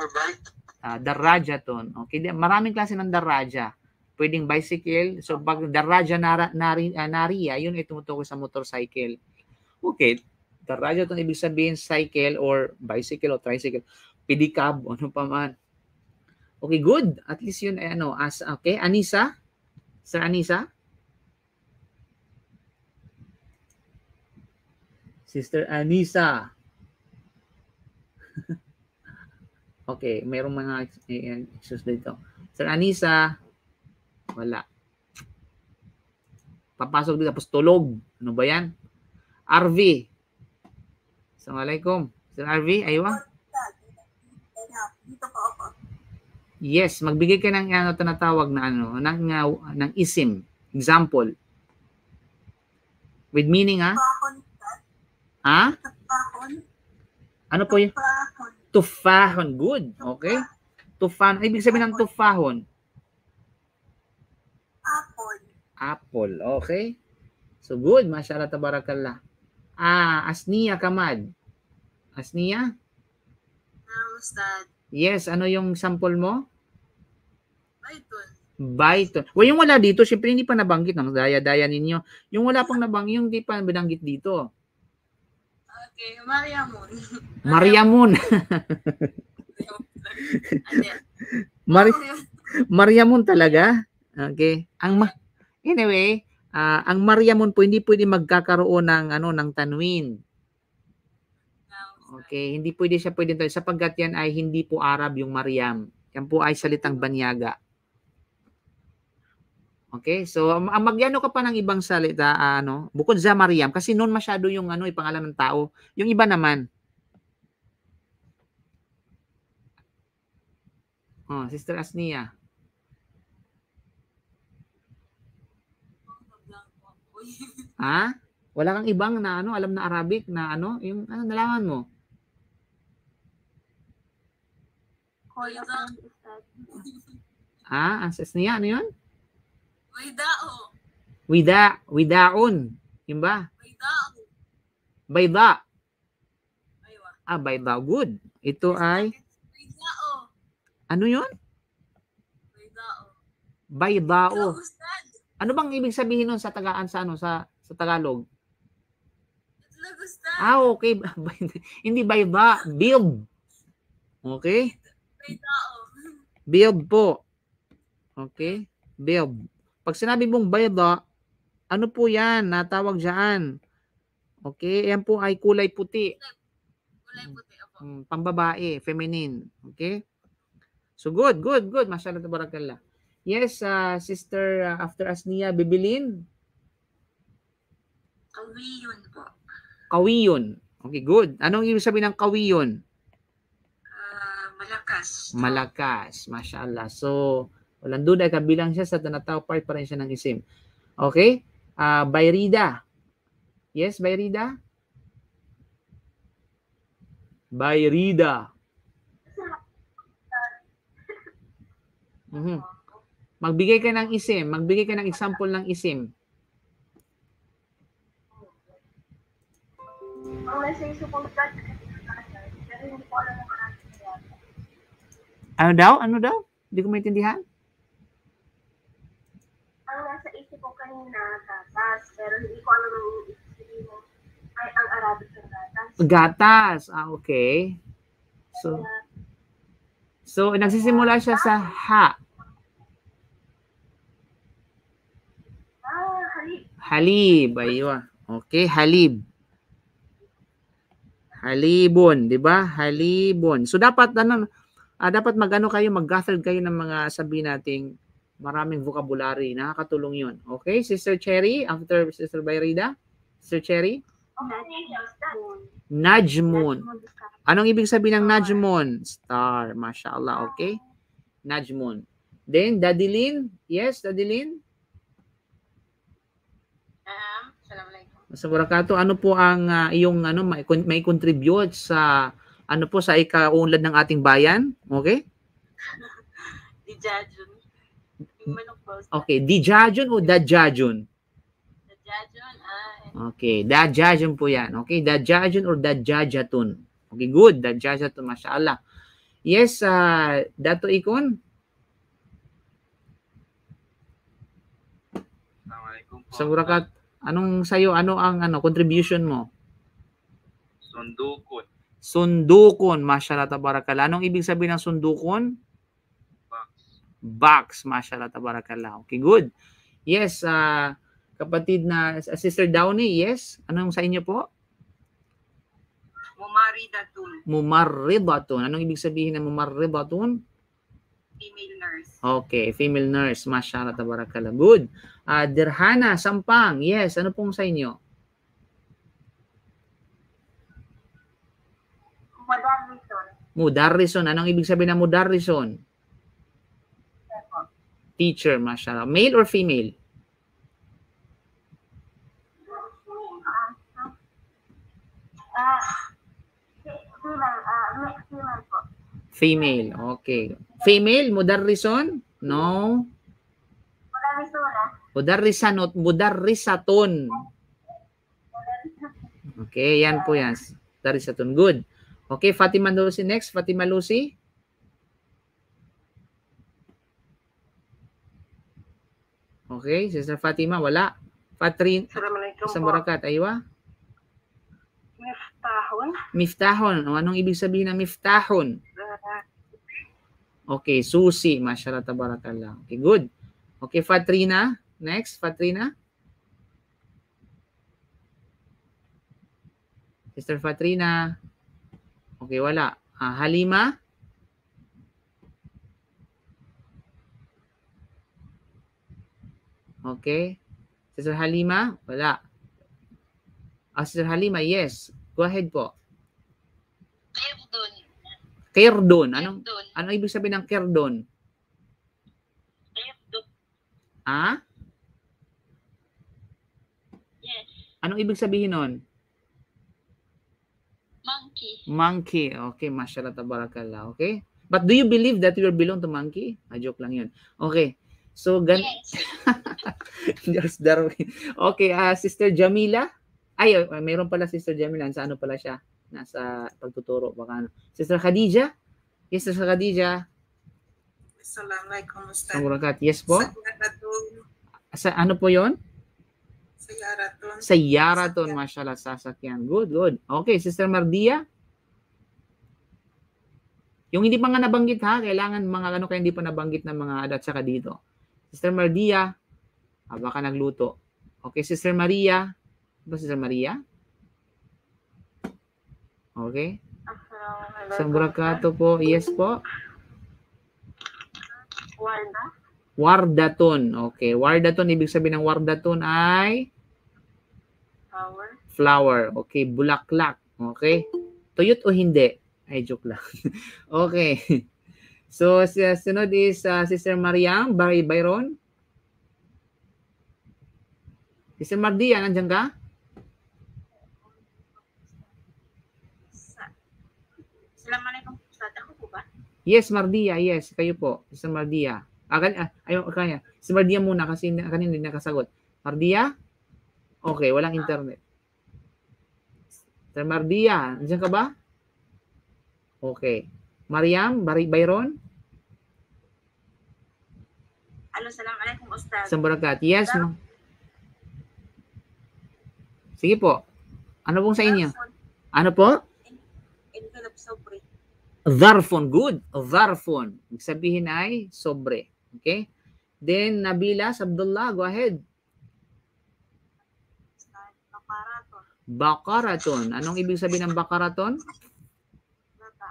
or bike? Ah, daraja ton. Okay, maraming klase ng daraja. Pwedeng bicycle. So pag daraja nara, nari, uh, yun ay tumutukoy sa motorcycle. Okay, daraja ton ibig sabihin cycle or bicycle or tricycle. Pedicab, ano pa man. Okay, good. At least yun ay ano, as, okay. Anisa? Sir Anisa? Sister Anisa. okay, merong mga eh, eh, issues dito. Sir Anisa, wala. Papasok dito, tapos tulog. Ano ba yan? RV. Assalamualaikum. Sir RV, ayaw? Yes, magbigay ka ng ano tinatawag na ano, ng, uh, ng isim. Example. With meaning, ah? ha? Bakon. Ha? Ano po yun? Tufahon. Good. Okay. Tufahon. Ibig sabihin ng tufahon? Apple. Apple. Okay. So good. Mashallah tabarakallah. Ah, Asnia Kamad. Asnia? Hello, Ustad. Yes. Ano yung sample mo? Python. Python. Well, yung wala dito, syempre hindi pa nabanggit ng daya-daya ninyo. Yung wala pang nabanggit, yung hindi pa binanggit dito que Maria Moon. Maria Moon. Maria Maria Moon talaga? Okay. Ang ma- anyway, uh, ang Maria Moon po hindi pwede magkakaroon ng ano ng tanwin. Okay, hindi pwede siya pwedeng tanwin sapagkat yan ay hindi po Arab yung Mariam. Yan po ay salitang Banyaga. Okay? So, ang magyano ka pa ng ibang salita, ano, bukod sa Mariam, kasi noon masyado yung ano, ipangalan eh, ng tao. Yung iba naman. Oh, Sister Asnia. ha? Wala kang ibang na ano, alam na Arabic na ano, yung ano nalaman mo? Koyang. ha? Ang Asnia, ano yun? Waydao. Wida, widaon. Yun ba? Waydao. Bayda. Aywa. Ah, bayda. Good. Ito ay... Waydao. Ano yun? Baydao. Baydao. Ano bang ibig sabihin nun sa tagaan sa ano sa sa Tagalog? Lagustan. Ah, okay. Hindi bayda, build. Okay? Baydao. Build po. Okay? Build. Pag sinabi mong bayda, ano po yan? Natawag dyan. Okay, yan po ay kulay puti. Kulay puti, opo. Um, pambabae, feminine. Okay? So good, good, good. Mashallah tabarakallah. Yes, uh, sister uh, after Asnia, Bibilin? Kawiyon po. Kawiyon. Okay, good. Anong ibig sabihin ng kawiyon? Uh, malakas. Malakas, mashallah. So, Walang duda, kabilang siya sa tanatao, part pa rin siya ng isim. Okay? Uh, Bayrida. Yes, Bayrida? Bayrida. Mm-hmm. Magbigay ka ng isim. Magbigay ka ng example ng isim. Ano daw? Ano daw? Hindi ko maintindihan ang nasa isip ko kanina, gatas. Pero hindi ko alam ang ibig mo. Ay, ang Arabic ng gatas. Gatas. Ah, okay. So, so nagsisimula siya sa ha. Ah, halib. Halib. Ayun. Okay, halib. Halibon, 'di ba? Halibon. So dapat ano, ah, dapat magano kayo, mag-gathered kayo ng mga sabi nating Maraming vocabulary. Nakakatulong yun. Okay, Sister Cherry, after Sister Bayrida? Sister Cherry? Okay. Najmun. Anong ibig sabihin ng Najmun? Star. Mashallah. Okay? Najmun. Then, Dadilin. Yes, Dadilin? Lynn? Sa Burakato, ano po ang uh, iyong ano, may, may contribute sa ano po sa ikaunlad ng ating bayan? Okay? Di Jajun menopause. Okay, dijajun o dadjajun? Dadjajun. Ah, okay, dadjajun po yan. Okay, dadjajun or dadjajatun. Okay, good. Dadjajatun, mashallah. Yes, uh, Dato Ikon? Samurakat, anong sayo, ano ang ano contribution mo? Sundukon. Sundukon, mashallah tabarakallah. Anong ibig sabihin ng sundukon? Sundukon box. Mashallah, tabarakallah. Okay, good. Yes, uh, kapatid na uh, Sister Downey, yes. Anong sa inyo po? Mumaridatun. Mumaridatun. Anong ibig sabihin ng mumaridatun? Female nurse. Okay, female nurse. Mashallah, tabarakallah. Good. Uh, Dirhana, Sampang, yes. Ano pong sa inyo? Mudarrison. Mudarrison. Anong ibig sabihin ng mudarrison? Mudarrison teacher, mashallah. Male or female? Female, okay. Female, mudarrison? No. Mudarrisona. Mudarrisaton. Okay, yan po yan. Mudarrisaton. Good. Okay, Fatima Lucy next. Fatima Lucy? Okay, Sister Fatima, wala. Patrin, isang barakat, aywa. Miftahon. Miftahon. O, anong ibig sabihin ng miftahon? Uh, okay, Susi. Mashallah, tabarakallah. Okay, good. Okay, Fatrina. Next, Fatrina. Sister Fatrina. Okay, wala. Ah, Halima. Okay? Sister Halima? Wala. Ah, Sister Halima, yes. Go ahead po. Kirdon. Kirdon. Anong, Kirdon. ano ibig sabihin ng Kirdon? Kirdon. Ah? Yes. Anong ibig sabihin nun? Monkey. Monkey. Okay, mashallah tabarakallah. Okay? But do you believe that you belong to monkey? A ah, joke lang yun. Okay. So, gan yes. Just Darwin. Okay, uh, Sister Jamila. Ay, uh, oh, ah, mayroon pala Sister Jamila. Sa ano pala siya? Nasa pagtuturo. Baka ano. Sister Khadija? Yes, Sister Khadija. Assalamualaikum, Ustaz. Assalamualaikum. Yes po? Sa ano po yon? Sa Yaraton. Sa Yaraton, mashallah, sasakyan. Good, good. Okay, Sister Mardia? Yung hindi pa nga nabanggit ha, kailangan mga ano kaya hindi pa nabanggit ng mga adat saka dito. Sister Maria, ah, baka nagluto. Okay, Sister Maria. Ba Sister Maria? Okay. Isang brakato po. Yes po. Warda. Wardaton. Okay. Wardaton, ibig sabihin ng wardaton ay? Flower. Flower. Okay. Bulaklak. Okay. Tuyot o hindi? Ay, joke lang. okay. So, uh, sunod is uh, Sister Mariam by Byron. Sister Mardia, ah, nandiyan ka? Assalamualaikum. Ako po ba? Yes, Mardia. Ah, yes, kayo po. Sister Mardia. Ah, kan ah, ah, ayaw, kanya. Si Mardia muna kasi kanina hindi nakasagot. Mardia? Okay, walang internet. Sister Mardia, nandiyan ka ba? Okay. Mariam, Byron? Assalamualaikum ano, Ustaz. Sa barakat. Yes, ma'am. Sige po. Ano pong sa inyo? Ano po? Envelope sobre. Zarfon. Good. Zarfon. Ibig sabihin ay sobre. Okay? Then, Nabila Abdullah, go ahead. Bakaraton. Bakaraton. Anong ibig sabihin ng bakaraton? Baka.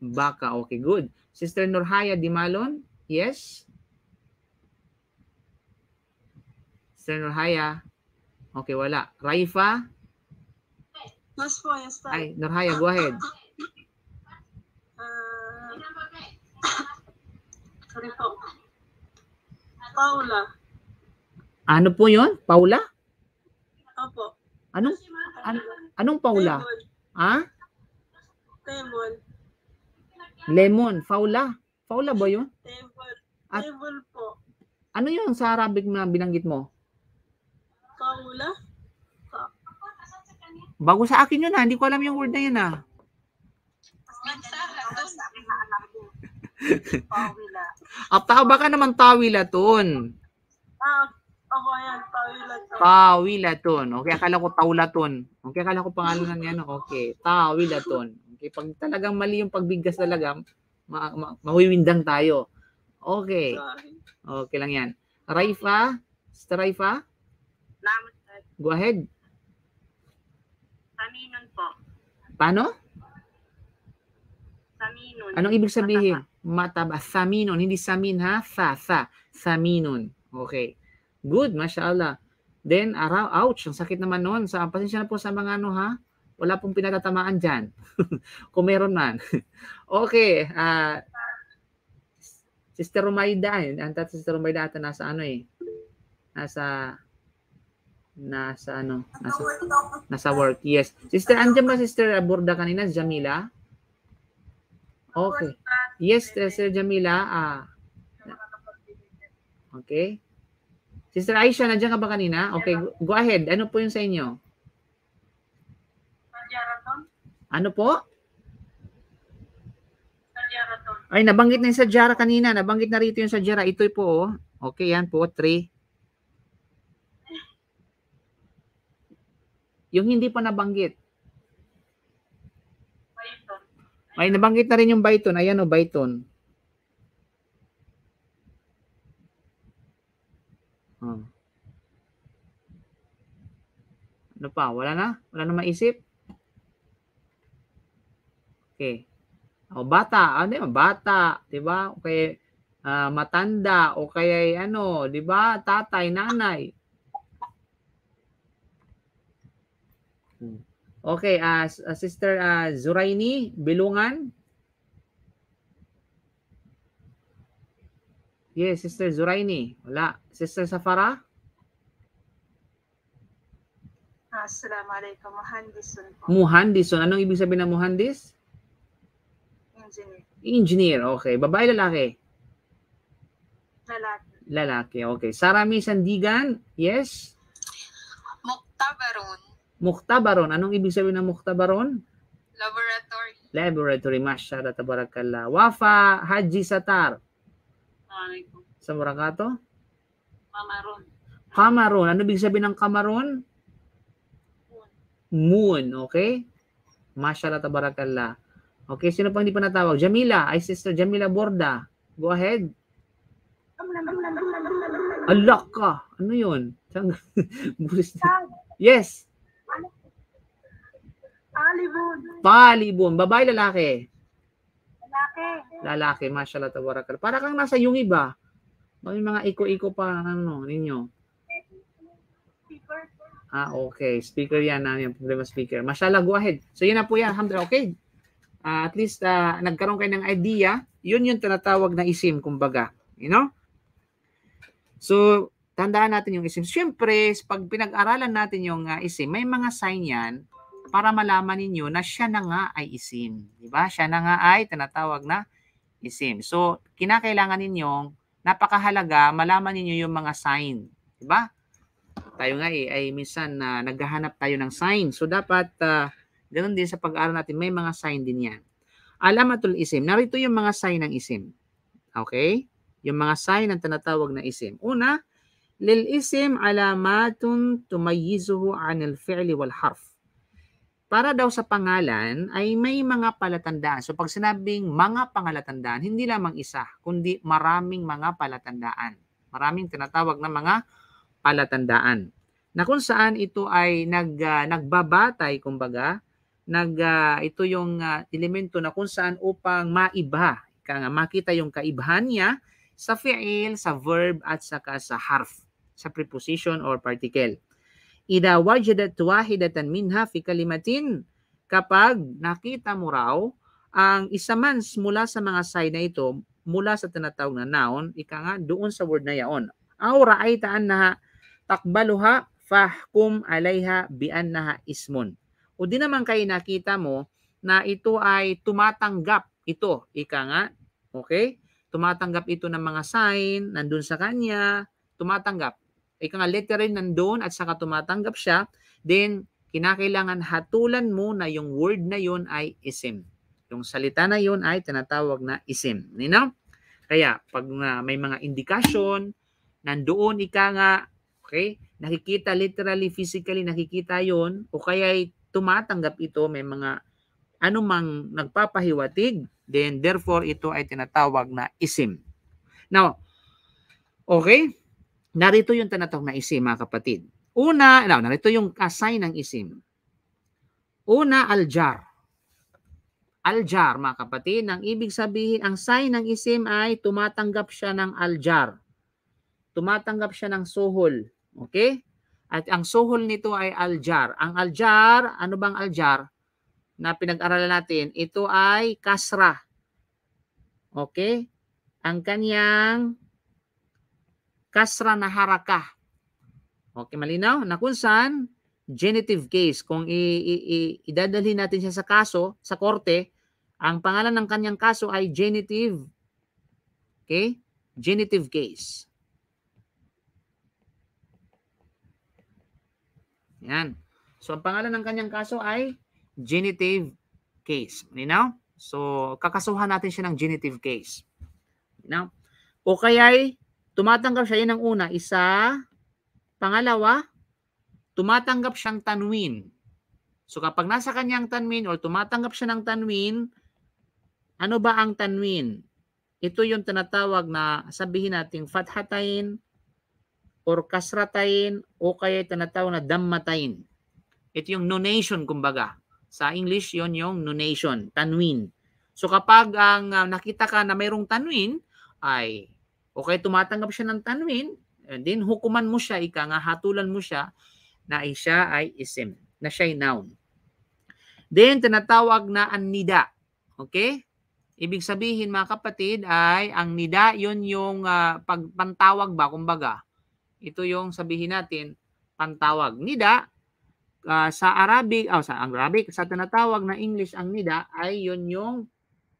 Baka. Okay, good. Sister Nurhaya Dimalon? Yes? Senator Haya? Okay, wala. Raifa? Yes po, yes po. Ay, Norhaya, go ahead. Uh, sorry po. Paula. Ano po yon? Paula? Opo. Anong, an, anong Paula? Lemon. Ha? Lemon. Lemon, Paula. Paula ba yun? Table. At, table po. Ano yun sa Arabic na binanggit mo? Paula? Pa- Bago sa akin yun ha. Ah. Hindi ko alam yung word na yun ha. Ah. Pawila. At ah, tao, naman tawila ton. Ah, ako yan, tawila tawilaton. Tawilaton. Okay, akala ko taulaton. Okay, akala ko pangalanan yan. Okay, tawila ton. Okay, pag talagang mali yung pagbigkas talaga, ma- ma- mawiwindang tayo. Okay. Okay lang yan. Raifa? Sister Raifa? Go ahead. Saminun po. Paano? Saminun. Anong ibig sabihin? Mataba. Mataba. Saminun. Hindi samin ha? Sa, sa. Saminun. Okay. Good, mashallah. Then, araw, ouch, ang sakit naman noon. Sa, pasensya na po sa mga ano ha, wala pong pinatatamaan dyan. Kung meron man. okay. Uh, Sister Romaida, ang tatay Sister Romaida ata nasa ano eh. Nasa nasa ano, nasa, nasa work. Yes. Sister, andyan ba Sister Burda kanina, Jamila? Okay. Yes, eh, Sister Jamila. Ah. Okay. Sister Aisha, nandiyan ka ba kanina? Okay, go ahead. Ano po yung sa inyo? Ano po? Sadyara to. Ay, nabanggit na yung sadyara kanina. Nabanggit na rito yung sadyara. Ito po. Oh. Okay, yan po. 3. Yung hindi pa nabanggit. Python. Ay, nabanggit na rin yung Python. Ayan o, oh, Python. Hmm. Oh. Ano pa? Wala na? Wala na maisip? Okay. O bata, ano yun? Bata, di ba? Okay, uh, ah, matanda, o kaya ano, di ba? Tatay, nanay. Okay, uh, uh, Sister uh, Zuraini, Bilungan. Yes, Sister Zuraini. Wala. Sister Safara? Assalamualaikum. Muhandison po. Muhandison. Anong ibig sabihin ng muhandis? Muhandis? engineer. Engineer, okay. Babae, lalaki? Lalaki. Lalaki, okay. Sara May Sandigan, yes? Muktabaron. Muktabaron. Anong ibig sabihin ng Muktabaron? Laboratory. Laboratory. Masyara tabarakallah. Wafa Haji Satar. Alaikum. Sa Murakato? Kamaron. Kamaron. Ano ibig sabihin ng Kamaron? Moon. Moon, okay? Masyara tabarakallah. Okay, sino pang hindi pa natawag? Jamila, ay sister Jamila Borda. Go ahead. Alak ka. Ano yun? yes. Palibon. Palibon. Babae, lalaki. Lalaki. Lalaki. Mashallah, tabarakal. Para kang nasa yung iba. May mga iko-iko pa, ano, ninyo. Speaker. Ah, okay. Speaker yan. Ano yung problema speaker. Mashallah, go ahead. So, yun na po yan, Hamdra. Okay uh, at least uh, nagkaroon kayo ng idea, yun yung tinatawag na isim, kumbaga. You know? So, tandaan natin yung isim. Siyempre, pag pinag-aralan natin yung uh, isim, may mga sign yan para malaman ninyo na siya na nga ay isim. Diba? Siya na nga ay tinatawag na isim. So, kinakailangan ninyong napakahalaga malaman ninyo yung mga sign. Diba? Tayo nga eh, ay minsan uh, naghahanap tayo ng sign. So, dapat uh, Ganon din sa pag-aaral natin, may mga sign din yan. Alamatul isim. Narito yung mga sign ng isim. Okay? Yung mga sign ng tinatawag na isim. Una, lil isim alamatun tumayizuhu anil fi'li wal harf. Para daw sa pangalan ay may mga palatandaan. So pag sinabing mga pangalatandaan, hindi lamang isa, kundi maraming mga palatandaan. Maraming tinatawag na mga palatandaan na kung saan ito ay nag, uh, nagbabatay, kumbaga, nag uh, ito yung uh, elemento na kung saan upang maiba, ika makita yung kaibahan niya sa fi'il, sa verb at saka sa harf, sa preposition or particle. Ida wajadat wahidatan minha fi kalimatin kapag nakita mo raw ang isa man mula sa mga sign na ito mula sa tinatawag na noun, ika nga doon sa word na yaon. Aw ra'ayta annaha takbaluha fahkum alayha bi annaha ismun o di naman kayo nakita mo na ito ay tumatanggap ito, ika nga, okay? Tumatanggap ito ng mga sign, nandun sa kanya, tumatanggap. Ika nga, literal nandun at saka tumatanggap siya, then kinakailangan hatulan mo na yung word na yon ay isim. Yung salita na yon ay tinatawag na isim. You know? Kaya pag uh, may mga indikasyon, nandoon ika nga, okay? Nakikita literally, physically, nakikita yon o kaya tumatanggap ito, may mga anumang nagpapahiwatig, then therefore ito ay tinatawag na isim. Now, okay? Narito yung tinatawag na isim mga kapatid. Una, now, narito yung kasay ng isim. Una, aljar. Aljar, mga kapatid, ang ibig sabihin, ang sign ng isim ay tumatanggap siya ng aljar. Tumatanggap siya ng suhol. Okay? At ang suhol nito ay aljar. Ang aljar, ano bang aljar na pinag-aralan natin? Ito ay kasra. Okay? Ang kanyang kasra na haraka. Okay, malinaw? Na kung saan, genitive case. Kung i- i- i- idadalhin natin siya sa kaso, sa korte, ang pangalan ng kanyang kaso ay genitive. Okay? Genitive case. Yan. So, ang pangalan ng kanyang kaso ay genitive case. You know? So, kakasuhan natin siya ng genitive case. You know? O kaya'y tumatanggap siya, yan ang una. Isa, pangalawa, tumatanggap siyang tanwin. So, kapag nasa kanyang tanwin or tumatanggap siya ng tanwin, ano ba ang tanwin? Ito yung tinatawag na sabihin nating fathatayn or kasratain o kaya tinatawag na dammatain. Ito yung nunation kumbaga. Sa English, yon yung nunation, tanwin. So kapag ang uh, nakita ka na mayroong tanwin, ay okay tumatanggap siya ng tanwin, and then hukuman mo siya, ika nga hatulan mo siya na siya ay isim, na siya ay noun. Then tinatawag na annida. Okay? Ibig sabihin mga kapatid ay ang nida yon yung uh, pagpantawag ba kumbaga ito yung sabihin natin, pantawag. Nida, uh, sa Arabic, oh, sa Arabic, sa tinatawag na English ang nida ay yun yung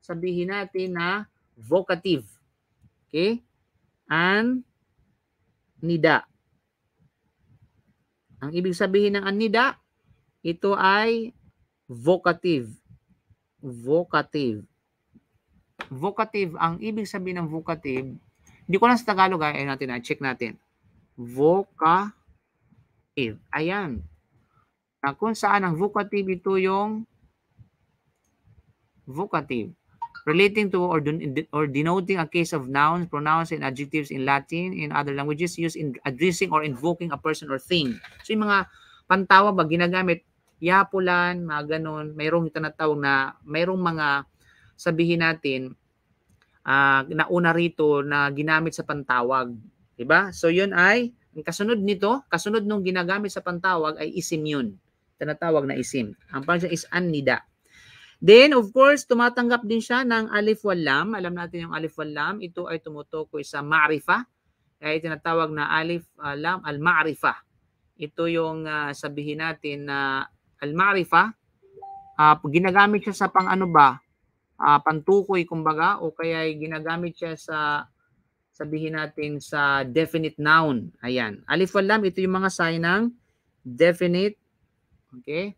sabihin natin na vocative. Okay? An nida. Ang ibig sabihin ng anida, ito ay vocative. Vocative. Vocative, ang ibig sabihin ng vocative, hindi ko lang sa Tagalog, ah, ay natin, ay check natin vocative. Ayan. Na kung saan ang vocative ito yung vocative. Relating to or, or denoting a case of nouns, pronouns, and adjectives in Latin, in other languages, used in addressing or invoking a person or thing. So yung mga pantawa ba ginagamit, yapulan, mga ganun, mayroong tinatawag na, mayroong mga sabihin natin, uh, ah, una rito na ginamit sa pantawag. Diba? So yun ay, ang kasunod nito, kasunod nung ginagamit sa pantawag ay isim yun. Tinatawag na isim. Ang pangalan is annida. Then, of course, tumatanggap din siya ng alif wal lam. Alam natin yung alif wal lam. Ito ay tumutukoy sa ma'rifa. Kaya tinatawag na alif uh, lam al-ma'rifa. Ito yung uh, sabihin natin na uh, al-ma'rifa. Uh, ginagamit siya sa pang ano ba? Uh, pantukoy kumbaga o kaya ginagamit siya sa sabihin natin sa definite noun. Ayan. Alif wal lam, ito yung mga sign ng definite. Okay?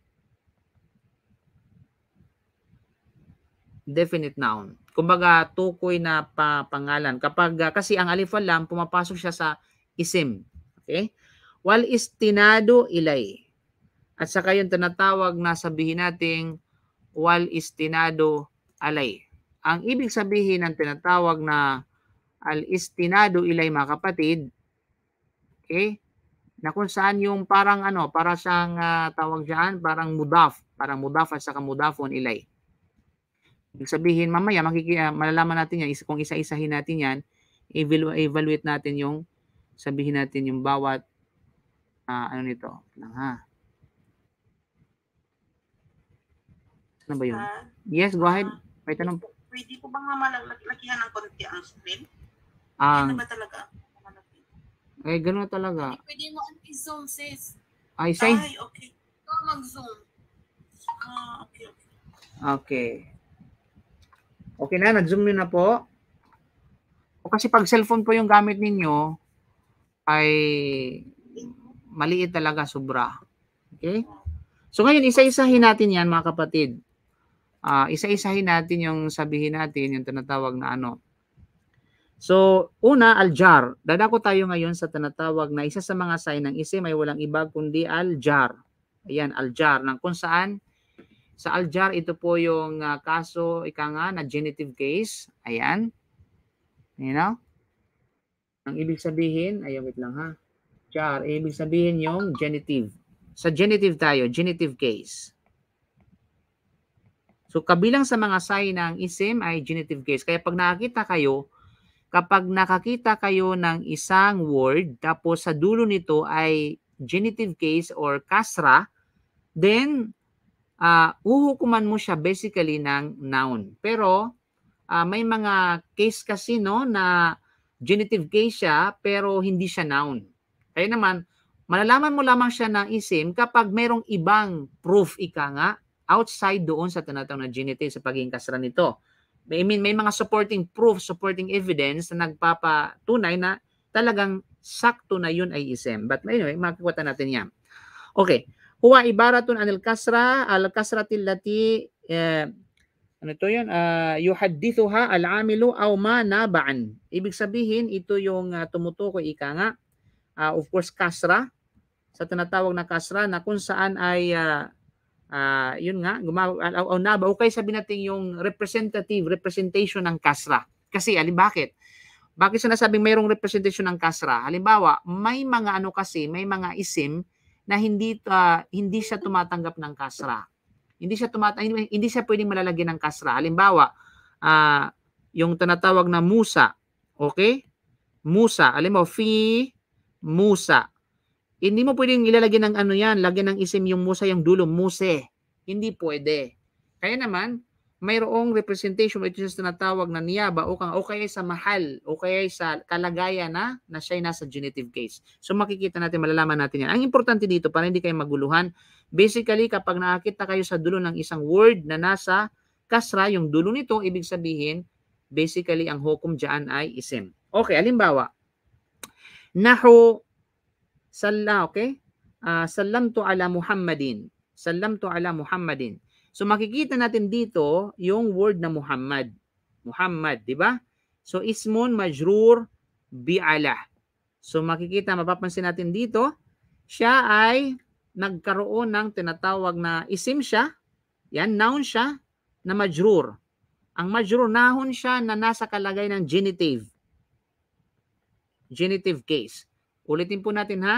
Definite noun. Kumbaga, tukoy na pa pangalan. Kapag, ah, kasi ang alif wal lam, pumapasok siya sa isim. Okay? Wal istinado ilay. At saka yung tinatawag na sabihin nating wal istinado alay. Ang ibig sabihin ng tinatawag na al istinado ilay mga kapatid, okay, na kung saan yung parang ano, para siyang uh, tawag diyan, parang mudaf, parang mudaf at saka mudafon ilay. Ibig sabihin, mamaya makiki, uh, malalaman natin yan, kung isa-isahin natin yan, evaluate natin yung, sabihin natin yung bawat, uh, ano nito, lang ha. Ano ba yun? Uh, yes, go ahead. May tanong. Pwede po bang malakihan ng konti ang screen? Ang... Yan ba talaga ang malapit? Eh, ganun talaga. Ay, pwede mo i-zoom, sis. Ay, say? Ay, okay. Ikaw mag-zoom. Ah, okay, okay. Okay. Okay na, nag-zoom nyo na po. O kasi pag cellphone po yung gamit ninyo, ay maliit talaga, sobra. Okay? So ngayon, isa-isahin natin yan mga kapatid. Uh, isa-isahin natin yung sabihin natin, yung tinatawag na ano, So, una, aljar. Dadako tayo ngayon sa tinatawag na isa sa mga sign ng isim ay walang iba kundi aljar. Ayan, aljar. Nang kung saan, sa aljar, ito po yung uh, kaso, ika nga, na genitive case. Ayan. You know? Ang ibig sabihin, ayaw, wait lang ha. Jar, ibig sabihin yung genitive. Sa genitive tayo, genitive case. So, kabilang sa mga sign ng isim ay genitive case. Kaya pag nakakita kayo kapag nakakita kayo ng isang word tapos sa dulo nito ay genitive case or kasra, then uh, uhukuman mo siya basically ng noun. Pero uh, may mga case kasi no na genitive case siya pero hindi siya noun. Kaya naman, malalaman mo lamang siya ng isim kapag merong ibang proof ika nga outside doon sa tinatawag na genitive sa pagiging kasra nito. I mean, may mga supporting proof, supporting evidence na nagpapatunay na talagang sakto na yun ay ISM. But anyway, makikita natin yan. Okay. Huwa ibaratun anil kasra, al kasratil lati, eh, ano to yun? Uh, ah, yuhadithuha al-amilu aw ma naba'an. Ibig sabihin, ito yung uh, tumutukoy ika nga. Uh, of course, kasra, sa tinatawag na kasra na kung saan ay uh, uh, yun nga, gumawa, ah, oh, oh, na ba, o sabi natin yung representative, representation ng kasra. Kasi, alin ah, bakit? Bakit sinasabing mayroong representation ng kasra? Halimbawa, may mga ano kasi, may mga isim na hindi uh, hindi siya tumatanggap ng kasra. Hindi siya tumata hindi, hindi siya pwedeng malalagyan ng kasra. Halimbawa, uh, yung tinatawag na Musa, okay? Musa, alam mo, fi Musa. Hindi mo pwedeng ilalagay ng ano yan, lagyan ng isim yung musa, yung dulo, muse. Hindi pwede. Kaya naman, mayroong representation which is tinatawag na niyaba o kang okay sa mahal o kaya sa kalagayan na na siya'y nasa genitive case. So makikita natin, malalaman natin yan. Ang importante dito para hindi kayo maguluhan, basically kapag nakakita kayo sa dulo ng isang word na nasa kasra, yung dulo nito, ibig sabihin, basically ang hukom dyan ay isim. Okay, alimbawa, nahu Salla, okay? Uh, sallam to ala Muhammadin. Sallam to ala Muhammadin. So makikita natin dito yung word na Muhammad. Muhammad, di ba? So ismun majrur bi ala. So makikita, mapapansin natin dito, siya ay nagkaroon ng tinatawag na isim siya, yan, noun siya, na majrur. Ang majrur, nahon siya na nasa kalagay ng genitive. Genitive case. Ulitin po natin ha.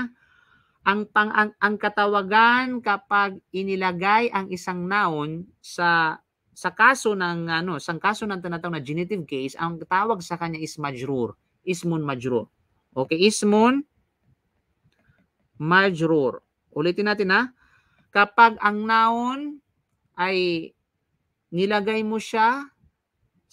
Ang pang ang, ang katawagan kapag inilagay ang isang noun sa sa kaso ng ano, sa kaso ng tinatawag na genitive case, ang tawag sa kanya is majrur, ismun majrur. Okay, ismun majrur. Ulitin natin ha. Kapag ang noun ay nilagay mo siya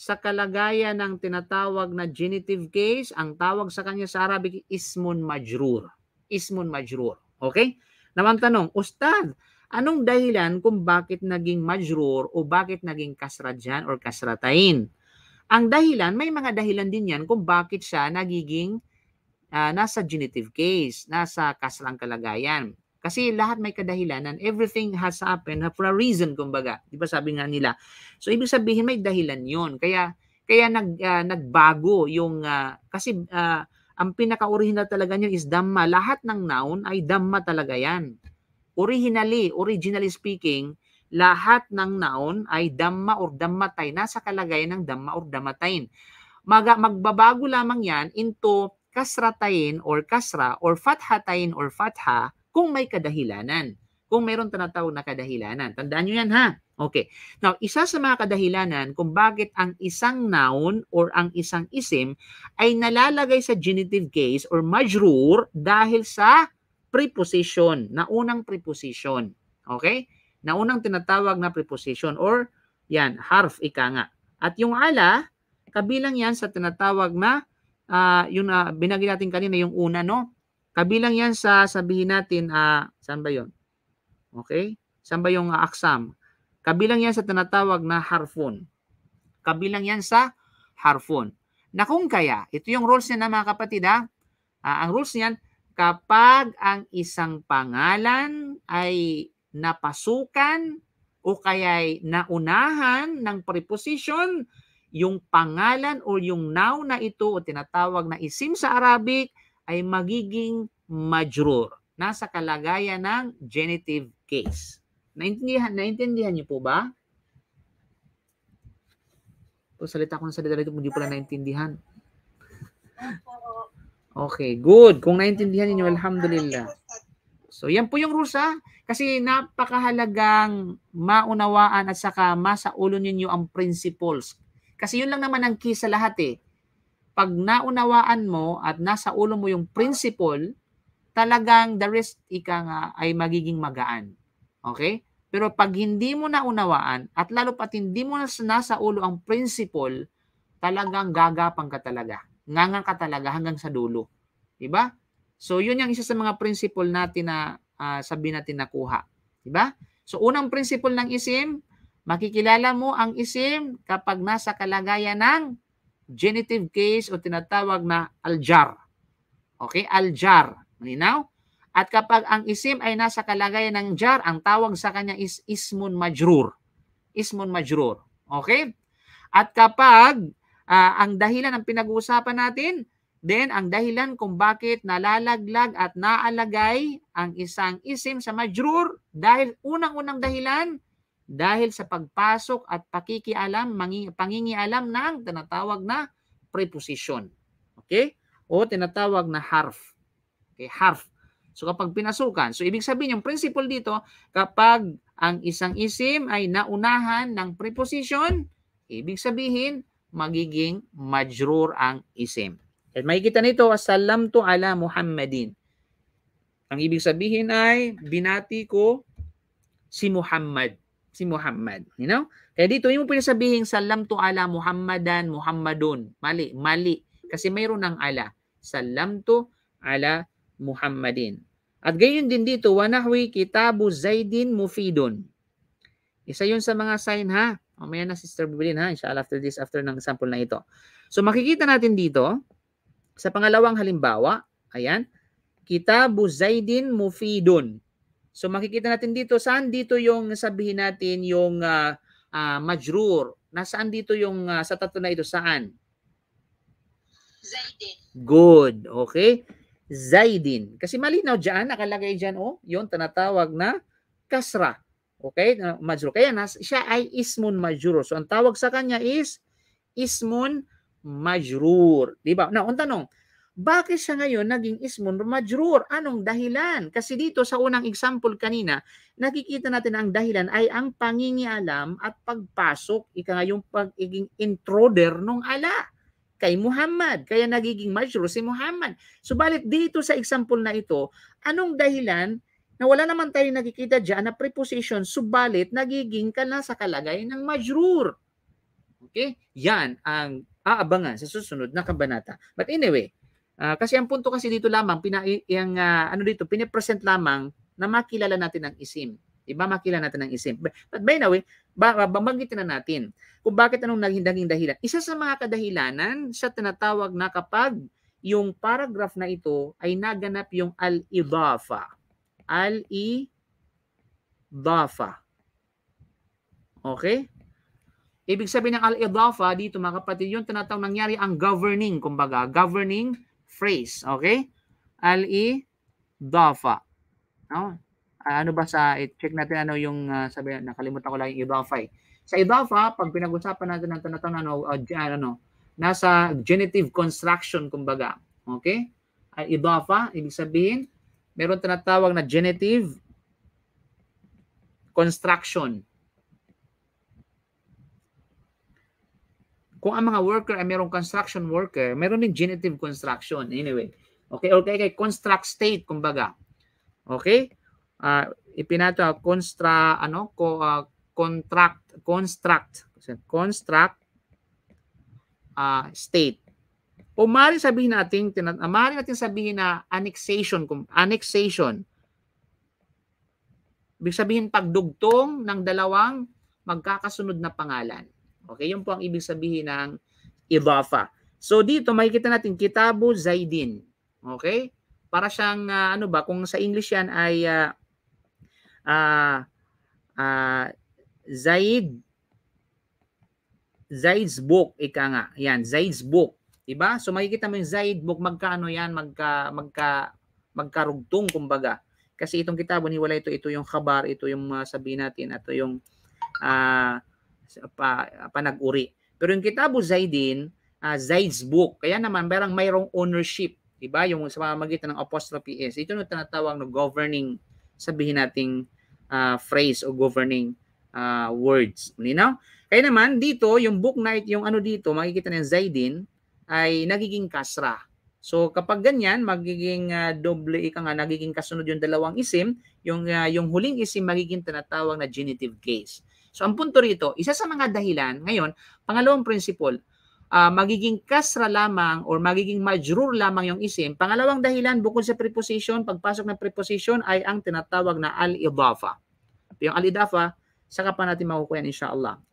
sa kalagayan ng tinatawag na genitive case, ang tawag sa kanya sa Arabic, ismun majrur. Ismun majrur. Okay? Naman tanong, Ustad, anong dahilan kung bakit naging majrur o bakit naging kasradyan or kasratain? Ang dahilan, may mga dahilan din yan kung bakit siya nagiging uh, nasa genitive case, nasa kaslang kalagayan. Kasi lahat may kadahilanan. Everything has happened for a reason, kumbaga. Di ba sabi nga nila? So, ibig sabihin may dahilan yon Kaya, kaya nag, uh, nagbago yung, uh, kasi uh, ang pinaka-original talaga niyan is Dhamma. Lahat ng noun ay Dhamma talaga yan. Originally, originally speaking, lahat ng noun ay Dhamma or Dhammatay. Nasa kalagayan ng Dhamma or Dhammatayin. Mag, magbabago lamang yan into kasratayin or kasra or fathatayin or fatha kung may kadahilanan. Kung meron tinatawag na kadahilanan. Tandaan nyo yan ha. Okay. Now, isa sa mga kadahilanan kung bakit ang isang noun or ang isang isim ay nalalagay sa genitive case or majrur dahil sa preposition, naunang preposition. Okay? Naunang tinatawag na preposition or yan, harf, ika nga. At yung ala, kabilang yan sa tinatawag na uh, ah, yung uh, binagin natin kanina yung una, no? Kabilang yan sa sabihin natin, uh, saan ba yun? Okay? Saan ba yung uh, aksam? Kabilang yan sa tinatawag na harfon. Kabilang yan sa harfon. Na kung kaya, ito yung rules niya na mga kapatid ha. Uh, ang rules niyan, kapag ang isang pangalan ay napasukan o kaya'y naunahan ng preposition, yung pangalan o yung noun na ito o tinatawag na isim sa Arabic ay magiging majrur. Nasa kalagayan ng genitive case. Naintindihan, naintindihan niyo po ba? Kung oh, salita ko ng salita dito, hindi pala naintindihan. okay, good. Kung naintindihan niyo, alhamdulillah. So, yan po yung rules ha. Kasi napakahalagang maunawaan at saka ulo ninyo ang principles. Kasi yun lang naman ang key sa lahat eh pag naunawaan mo at nasa ulo mo yung principle, talagang the rest ika nga ay magiging magaan. Okay? Pero pag hindi mo naunawaan at lalo pat hindi mo nasa ulo ang principle, talagang gagapang ka talaga. Ngangang ka talaga hanggang sa dulo. Diba? So, yun yung isa sa mga principle natin na uh, sabi natin nakuha. Diba? So, unang principle ng isim, makikilala mo ang isim kapag nasa kalagayan ng genitive case o tinatawag na aljar. Okay, aljar. Malinaw? At kapag ang isim ay nasa kalagayan ng jar, ang tawag sa kanya is ismun majrur. Ismun majrur. Okay? At kapag uh, ang dahilan ng pinag-uusapan natin, then ang dahilan kung bakit nalalaglag at naalagay ang isang isim sa majrur dahil unang-unang dahilan dahil sa pagpasok at pakikialam, mangi, pangingialam ng tinatawag na preposition. Okay? O tinatawag na harf. Okay, harf. So kapag pinasukan, so ibig sabihin yung principle dito, kapag ang isang isim ay naunahan ng preposition, ibig sabihin magiging majrur ang isim. At makikita nito, salam to ala Muhammadin. Ang ibig sabihin ay, binati ko si Muhammad si Muhammad. You know? Kaya dito, yung pinasabihing salam to ala Muhammadan, Muhammadun. Mali, mali. Kasi mayroon ng ala. Salam to ala Muhammadin. At gayon din dito, wanahwi kitabu zaidin mufidun. Isa yun sa mga sign ha. may na Sister Bibilin ha, inshallah after this, after ng sample na ito. So makikita natin dito, sa pangalawang halimbawa, ayan, kitabu zaidin mufidun. So makikita natin dito, saan dito yung sabihin natin yung uh, uh, majrur? Nasaan dito yung uh, sa tatlo na ito? Saan? Zaidin. Good. Okay. Zaidin. Kasi malinaw dyan, nakalagay dyan, oh, yung tinatawag na kasra. Okay? Majrur. Kaya nas, siya ay ismun majrur. So ang tawag sa kanya is ismun majrur. Diba? Now, ang tanong, bakit siya ngayon naging ismun majrur? Anong dahilan? Kasi dito sa unang example kanina, nakikita natin ang dahilan ay ang pangingialam at pagpasok, ika nga yung pagiging intruder nung ala kay Muhammad. Kaya nagiging majrur si Muhammad. Subalit dito sa example na ito, anong dahilan na wala naman tayo nakikita dyan na preposition, subalit nagiging ka na sa kalagay ng majrur. Okay? Yan ang aabangan sa susunod na kabanata. But anyway, Uh, kasi ang punto kasi dito lamang, pina, yung, uh, ah, ano dito, pinipresent lamang na makilala natin ang isim. Iba Makilala natin ang isim. But, by the way, baka bamanggitin na natin kung bakit anong naging dahilan. Isa sa mga kadahilanan sa tinatawag na kapag yung paragraph na ito ay naganap yung al-idafa. Al-idafa. Okay? Ibig sabihin ng al-idafa dito mga kapatid, yung tinatawag nangyari ang governing, kumbaga, governing phrase. Okay? Al-idafa. No? ano ba sa, check natin ano yung, uh, sabi, nakalimutan ko lang yung idafa eh. Sa idafa, pag pinag-usapan natin ang tanatang ano, uh, ano, nasa genitive construction kumbaga. Okay? Al idafa, ibig sabihin, meron tinatawag na genitive construction. Kung ang mga worker ay merong construction worker, meron din genitive construction. Anyway, okay? okay, kay, construct state, kumbaga. Okay? Uh, ipinato, constra, ano, co, uh, contract, construct, construct uh, state. O maaari sabihin natin, tina, maaari natin sabihin na annexation, annexation. Ibig sabihin pagdugtong ng dalawang magkakasunod na pangalan. Okay, yun po ang ibig sabihin ng ibafa. So dito makikita natin Kitabu Zaidin. Okay? Para siyang uh, ano ba kung sa English yan ay uh, uh, Zaid Zaid's book ika nga. Yan, Zaid's book. 'Di ba? So makikita mo yung Zaid book magkaano yan, magka magka magkarugtong kumbaga. Kasi itong kitabo ni wala ito, ito yung khabar, ito yung uh, sabihin natin, ito yung uh, pa, ah, panag-uri. Pero yung Kitabu Zaidin, uh, Zaid's book, kaya naman parang mayroong ownership, di ba? Yung sa pamamagitan ng apostrophe S, ito na tinatawag na governing, sabihin nating uh, phrase o governing uh, words. You know? Kaya naman, dito, yung book night, yung ano dito, makikita ng Zaidin, ay nagiging kasra. So kapag ganyan, magiging uh, doble ika nga, nagiging kasunod yung dalawang isim, yung, uh, yung huling isim magiging tinatawag na genitive case. So ang punto rito, isa sa mga dahilan, ngayon, pangalawang principle, uh, magiging kasra lamang or magiging majrur lamang yung isim. Pangalawang dahilan bukod sa preposition, pagpasok ng preposition ay ang tinatawag na al-idafa. Yung al-idafa, saka pa natin makukuha yan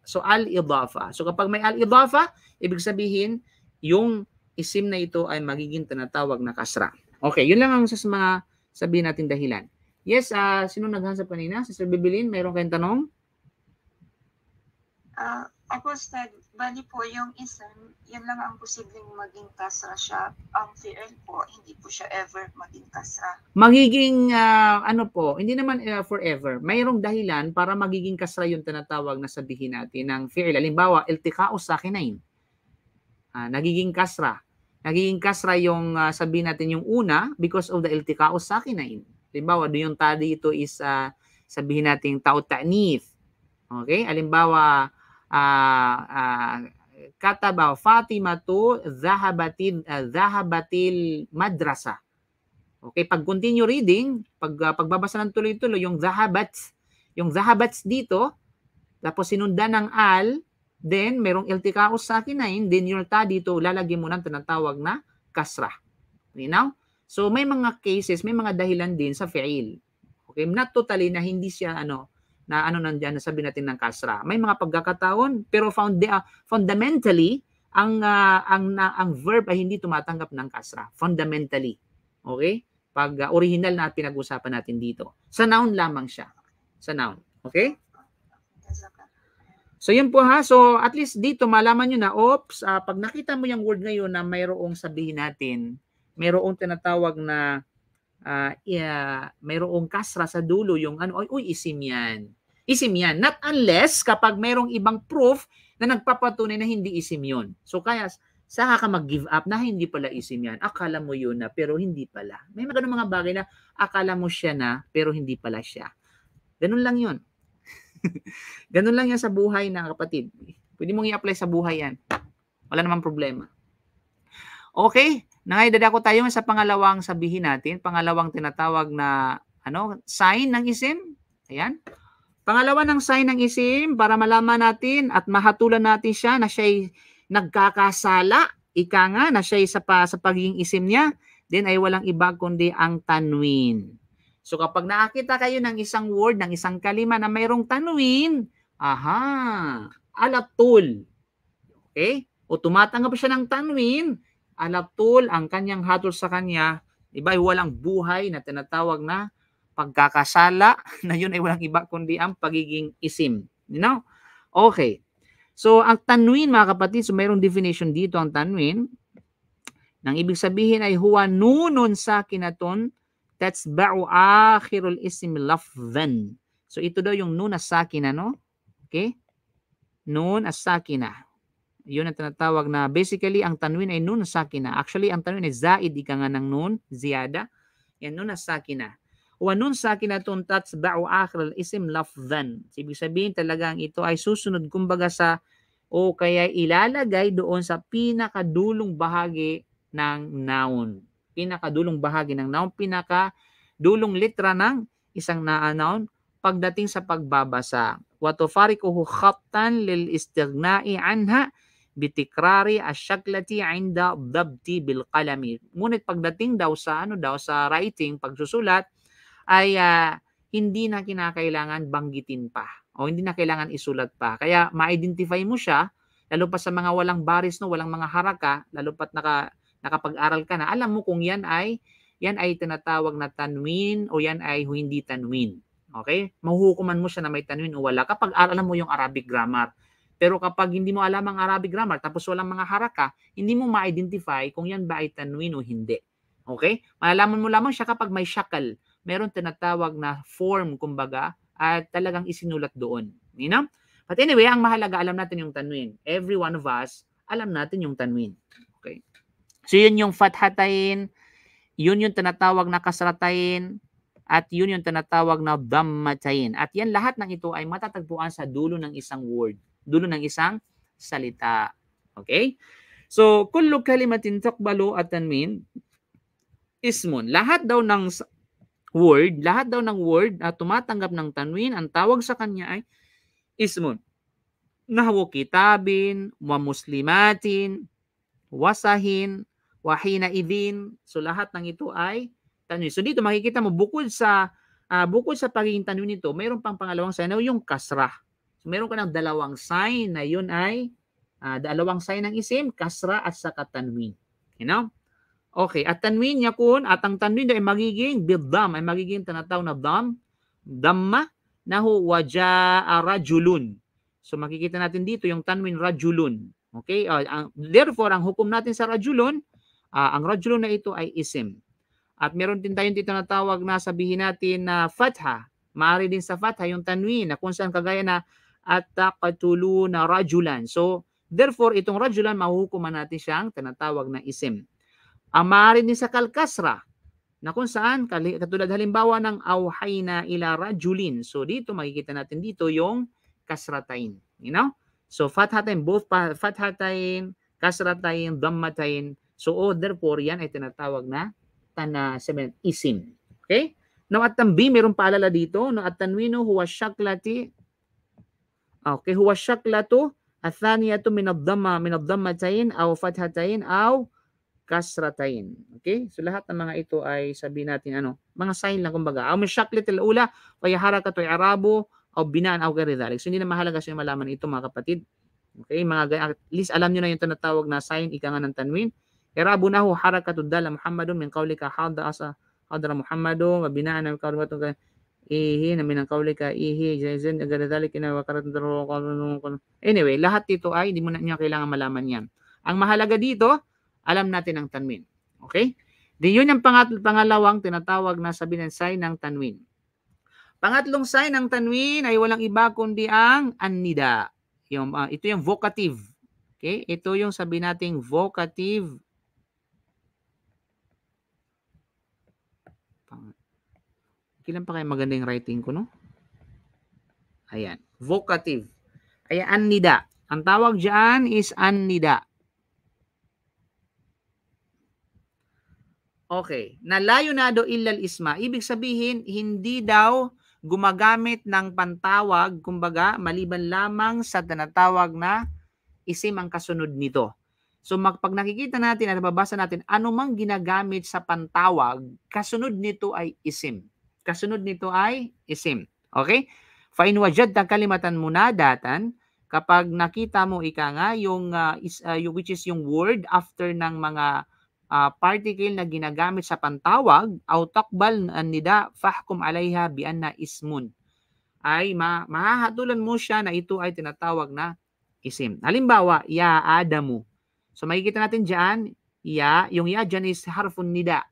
So al-idafa. So kapag may al-idafa, ibig sabihin yung isim na ito ay magiging tinatawag na kasra. Okay, yun lang ang sa mga sabihin natin dahilan. Yes, uh, sino naghansap kanina? Sister Bibilin, mayroon kayong tanong? Uh, ah, apostle, bali po yung isang, yun lang ang posibleng maging kasra siya. Ang fear po, hindi po siya ever maging kasra. Magiging uh, ano po, hindi naman uh, forever. Mayroong dahilan para magiging kasra yung tinatawag na sabihin natin ng fear. Halimbawa, iltikao sa kinain. Uh, nagiging kasra. Nagiging kasra yung uh, sabihin natin yung una because of the iltikao sa kinain. Halimbawa, doon yung tadi ito is uh, sabihin natin tao tanif. Okay? Halimbawa, uh, ah, uh, ah, kataba Fatimatu zahabatil uh, ah, zahabatil madrasa. Okay, pag continue reading, pag uh, pagbabasa ng tuloy-tuloy yung zahabat, yung zahabats dito, tapos sinundan ng al, then merong iltikaos sa kinain, then yung ta dito lalagyan mo nang tinatawag na kasra. You know? So may mga cases, may mga dahilan din sa fi'il. Okay, not totally na hindi siya ano, na ano nandiyan na sabi natin ng kasra. May mga pagkakataon pero found uh, fundamentally ang uh, ang na, ang verb ay hindi tumatanggap ng kasra fundamentally. Okay? Pag uh, original na pinag-usapan natin dito. Sa noun lamang siya. Sa noun. Okay? So yun po ha. So at least dito malaman niyo na oops, uh, pag nakita mo yung word ngayon na mayroong sabihin natin, mayroong tinatawag na uh, yeah, mayroong kasra sa dulo yung ano, oy, uy, isim yan. Isim yan. Not unless kapag mayroong ibang proof na nagpapatunay na hindi isim yun. So kaya saka ka mag-give up na hindi pala isim yan. Akala mo yun na pero hindi pala. May mga mga bagay na akala mo siya na pero hindi pala siya. Ganun lang yun. Ganun lang yan sa buhay na kapatid. Pwede mong i-apply sa buhay yan. Wala namang problema. Okay? Nangaidadako tayo sa pangalawang sabihin natin, pangalawang tinatawag na ano, sign ng isim. Ayan. Pangalawa ng sign ng isim para malaman natin at mahatulan natin siya na siya'y nagkakasala, ika nga, na siya'y sa, pa, sa pagiging isim niya, then ay walang iba kundi ang tanwin. So kapag nakakita kayo ng isang word, ng isang kalima na mayroong tanwin, aha, alatul. Okay? O tumatanggap siya ng tanwin, alatul ang kanyang hatol sa kanya, iba ay walang buhay na tinatawag na pagkakasala na yun ay walang iba kundi ang pagiging isim. You know? Okay. So, ang tanwin mga kapatid, so mayroong definition dito ang tanwin. Nang ibig sabihin ay huwa nunun sa kinaton that's ba'u akhirul isim lafzan. So, ito daw yung nun as sakina, no? Okay? Nun as sakina. Yun ang tinatawag na basically ang tanwin ay nun sakina. Actually, ang tanwin ay zaid ika nga ng nun, ziyada. Yan nun sakina. Wa nun sakina tun tatsba'u akhir al-isim lafzan. Ibig sabihin talagang ito ay susunod kumbaga sa o kaya ilalagay doon sa pinakadulong bahagi ng noun. Pinakadulong bahagi ng noun, pinakadulong litra ng isang na ah, noun pagdating sa pagbabasa. Wa tufarikuhu khattan lil istighnai anha bitikrari asyaklati inda dabti bil qalami. Ngunit pagdating daw sa ano daw sa writing, pagsusulat ay uh, hindi na kinakailangan banggitin pa o hindi na kailangan isulat pa. Kaya ma-identify mo siya lalo pa sa mga walang baris no, walang mga haraka, lalo pat naka nakapag-aral ka na, alam mo kung yan ay yan ay tinatawag na tanwin o yan ay hindi tanwin. Okay? Mahuhukuman mo siya na may tanwin o wala kapag aralan mo yung Arabic grammar. Pero kapag hindi mo alam ang Arabic grammar, tapos walang mga haraka, hindi mo ma-identify kung yan ba ay tanwin o hindi. Okay? Malalaman mo lamang siya kapag may shakal. Meron tinatawag na form, kumbaga, at talagang isinulat doon. You know? But anyway, ang mahalaga, alam natin yung tanwin. Every one of us, alam natin yung tanwin. Okay? So yun yung fathatain, yun yung tinatawag na kasratain, at yun yung tinatawag na dhammatain. At yan lahat ng ito ay matatagpuan sa dulo ng isang word dulo ng isang salita. Okay? So, kullu kalimatin takbalu at tanmin ismun. Lahat daw ng word, lahat daw ng word na tumatanggap ng tanwin, ang tawag sa kanya ay ismun. Nahwo kitabin, wa muslimatin, wasahin, wahina idin. So lahat ng ito ay tanwin. So dito makikita mo bukod sa uh, bukod sa pagiging tanwin nito, mayroon pang pangalawang sanaw yung kasrah. So meron ka ng dalawang sign na yun ay uh, dalawang sign ng isim, kasra at saka tanwin. You know? Okay, at tanwin niya kun, at ang tanwin niya ay magiging bidam, ay magiging tanataw na dam, damma, nahu waja rajulun. So makikita natin dito yung tanwin rajulun. Okay? Uh, ang, therefore, ang hukom natin sa rajulun, uh, ang rajulun na ito ay isim. At meron din tayong dito natawag tawag na sabihin natin na uh, fatha. Maari din sa fatha yung tanwin na kung saan kagaya na at taqtuluna rajulan. So, therefore, itong rajulan, mahukuman natin siyang tinatawag na isim. Amari din sa kalkasra, na kung saan, katulad halimbawa ng awhayna ila rajulin. So, dito, makikita natin dito yung kasratain. You know? So, fathatain, both fathatain, kasratain, dammatain. So, oh, therefore, yan ay tinatawag na tana, isim. Okay? Now, at tambi, mayroong paalala dito. No, at tanwino huwa syaklati اوكي هو الشكلة الثانية من الضمة من الضمتين أو فتحتين aw kasratain. Okay? So lahat ng mga ito ay sabihin natin ano, mga sign lang kumbaga. Aw misyaklit al-ula wa yaharakatu i'rabu aw binaan aw ghairi So hindi na mahalaga siya malaman ito mga kapatid. Okay? Mga at least alam niyo na yung tinatawag na sign ika nga ng tanwin. I'rabu nahu harakatu dala Muhammadun min qawlika hadda asa hadra Muhammadun wa binaan aw ghairi ihi na minangkawli ka ihi jason agadadalik ina wakarat anyway lahat dito ay hindi mo na niya kailangan malaman yan ang mahalaga dito alam natin ang tanwin okay di yun ang pangat pangalawang tinatawag na sabinansay ng tanwin pangatlong sign ng tanwin ay walang iba kundi ang anida yung uh, ito yung vocative okay ito yung sabi nating vocative Kailan pa kaya maganda yung writing ko, no? Ayan. Vocative. Ay, annida. Ang tawag dyan is annida. Okay. Nalayo na do illal isma. Ibig sabihin, hindi daw gumagamit ng pantawag, kumbaga, maliban lamang sa tinatawag na isim ang kasunod nito. So pag nakikita natin at nababasa natin, anumang ginagamit sa pantawag, kasunod nito ay isim. Kasunod nito ay isim. Okay? Fa wajad wajadta kalimatan mo na datan kapag nakita mo ika nga yung, uh, is, uh, yung which is yung word after ng mga uh, particle na ginagamit sa pantawag aw takbal nida fahkum alayha bi anna ismun ay ma mahahatulan mo siya na ito ay tinatawag na isim. Halimbawa, ya adamu. So makikita natin diyan, ya, yung ya diyan is harfun nida.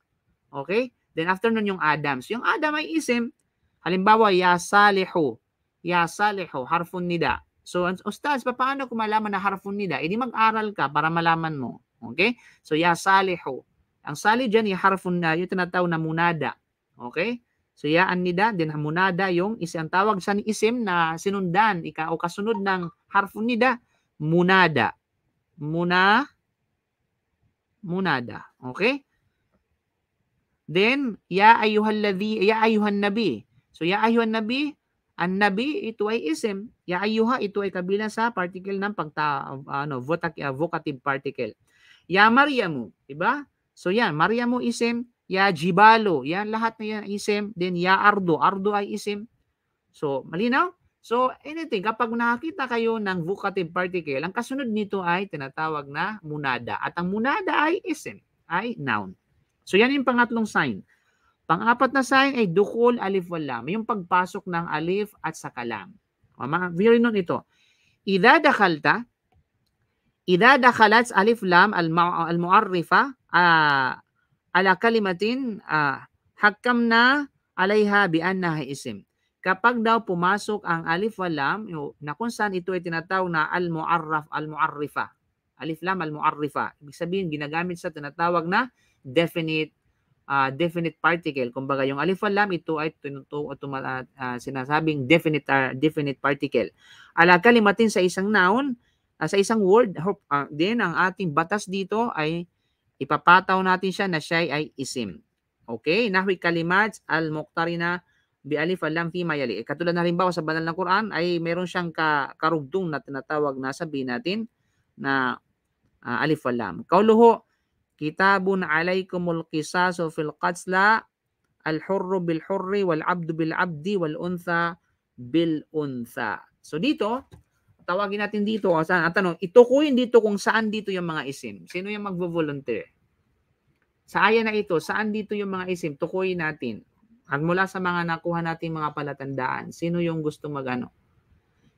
Okay? Then after nun yung Adams. Yung Adam ay isim. Halimbawa, yasalihu. Yasalihu, harfun nida. So, ustaz, paano kung malaman na harfun nida? E mag-aral ka para malaman mo. Okay? So, yasalihu. Ang sali dyan, yung harfun na, yung tinatawag na munada. Okay? So, yaan nida, din munada, yung isang tawag sa isim na sinundan, ika, o kasunod ng harfun nida, munada. Muna, munada. Okay? Then, ya ayuhan ladhi, ya ayuhan nabi. So, ya ayuhan nabi, ang nabi, ito ay isim. Ya ayuha, ito ay kabilang sa particle ng pagta, ano, ah, vocative particle. Ya Mariamu, diba? So, yan, Mariamu isim. ya jibalo, yan, lahat na yan isim. Then, ya ardo, ardo ay isim. So, malinaw? So, anything, kapag nakakita kayo ng vocative particle, ang kasunod nito ay tinatawag na munada. At ang munada ay isim, ay noun. So yan yung pangatlong sign. Pang-apat na sign ay dukul alif walam, yung pagpasok ng alif at sa kalam. Mama, very nun ito. Ida dakalta, ida dakalats alif lam al, al muarrifa uh, ala kalimatin uh, hakam na alayha bi annaha isim. Kapag daw pumasok ang alif walam, na kung saan ito ay tinatawag na al muarraf al muarrifa. Alif lam al muarrifa. Ibig sabihin ginagamit sa tinatawag na definite uh, definite particle. Kumbaga yung alif wal lam ito ay tinutu uh, ah, uh, ah, sinasabing definite uh, definite particle. Ala kalimatin sa isang noun, uh, sa isang word, uh, then ang ating batas dito ay ipapataw natin siya na siya ay isim. Okay, nahwi kalimat al-muqtarina bi alif alam fi mayali. Eh, katulad na halimbawa sa banal na Quran ay meron siyang ka, karugdong na tinatawag na sabi natin na uh, alif alam. Kauluho Kitabun alaykumul qisasu fil qatla al hurru bil hurri wal abdu bil abdi wal untha bil untha. So dito, tawagin natin dito, saan, ang tanong, itukuyin dito kung saan dito yung mga isim. Sino yung magvo-volunteer? Sa aya na ito, saan dito yung mga isim? Tukuyin natin. At mula sa mga nakuha nating mga palatandaan, sino yung gusto magano?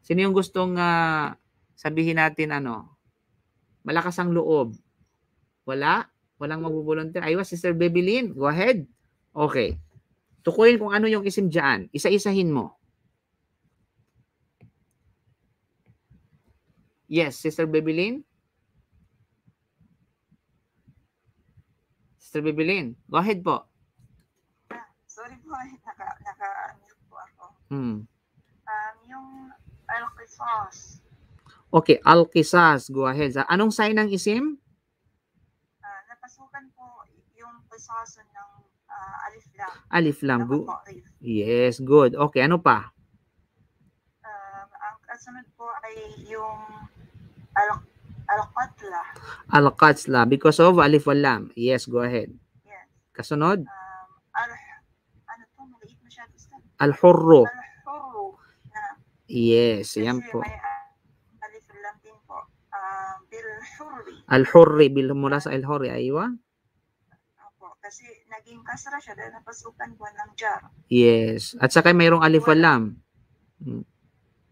Sino yung gustong uh, sabihin natin ano? Malakas ang loob, wala? Walang magbubolunteer? Aywa, Sister Bebelin, go ahead. Okay. Tukuyin kung ano yung isim dyan. Isa-isahin mo. Yes, Sister Bebelin? Sister Bebelin, go ahead po. Sorry po, naka-mute eh, naka, po ako. Hmm. Um, yung Alkisas. Okay, Alkisas. Go ahead. Anong sign ng isim? basasan ng uh, Alif Lam. Alif Lam. Go. Yes, good. Okay, ano pa? Um, ang kasunod po ay yung al Al-Qatla. because of Alif wal Lam. Yes, go ahead. Yes. Kasunod? Um, al ano to? Maliit masyado. Al-Hurru. Al-Hurru. Yes, Kasi yan po. May, ah, alif lam din po. Um, bil-Hurri. Al-Hurri. Bil mula sa Al-Hurri. Aywa kasi naging kasra siya dahil napasukan buwan ng jar. Yes. At saka mayroong alif alam. Hmm.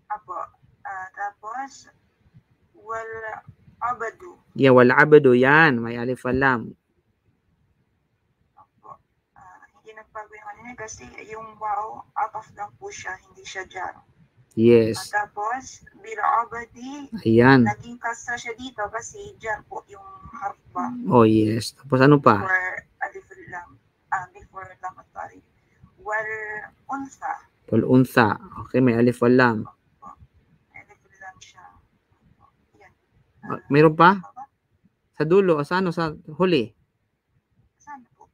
Apo. Uh, tapos, wal abadu. Yeah, wal abadu. Yan. May alif alam. Apo. Uh, hindi nagbago yung ano kasi yung wow, out of lang po siya. Hindi siya jar. Yes. At ah, tapos, bil abadi, Ayan. naging kasra siya dito kasi dyan po yung harpa. Oh, yes. Tapos ano pa? Or uh, before lam at sorry. unsa. Wal unsa. Okay, may alif wal lam. Alif wal lam siya. Uh, ah, Meron pa? Ano sa dulo, o sa ano, sa huli? Saan po?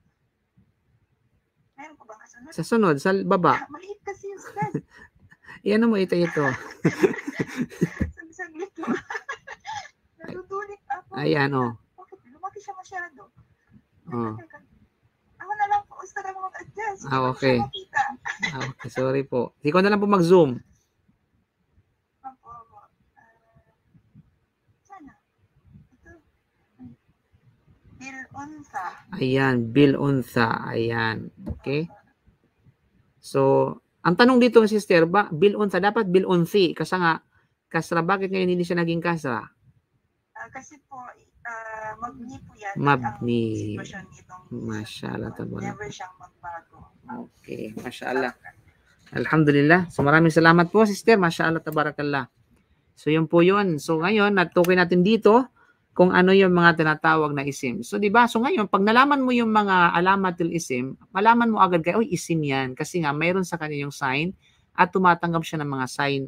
Meron pa ba kasunod? Sa sunod, sa baba. Ah, maliit kasi yung sunod. Iyan mo ito ito. Saglit lang. Natutulik ako. Ayan, oh. Bakit? Lumaki siya masyado. Oh gusto na mong mag-adjust. ah, okay. ah, okay. Sorry po. Hindi ko na lang po mag-zoom. Ah, Bill Unsa. Ayan, Bill Unsa. Ayan. Okay. So, ang tanong dito, sister, ba, Bill Unsa, dapat Bill Unsi. Kasi nga, kasra, bakit ngayon hindi siya naging kasra? Uh, kasi po, uh, ah, mabni po yan mabni. ang sitwasyon nitong Mashallah. Tabala. Never siyang magbago. Okay. Mashallah. Alhamdulillah. So maraming salamat po, sister. Mashallah, tabarakallah. So yun po yun. So ngayon, natukoy natin dito kung ano yung mga tinatawag na isim. So di ba? So ngayon, pag nalaman mo yung mga alamatil isim, malaman mo agad kay, oy, isim yan. Kasi nga, mayroon sa kanya yung sign at tumatanggap siya ng mga sign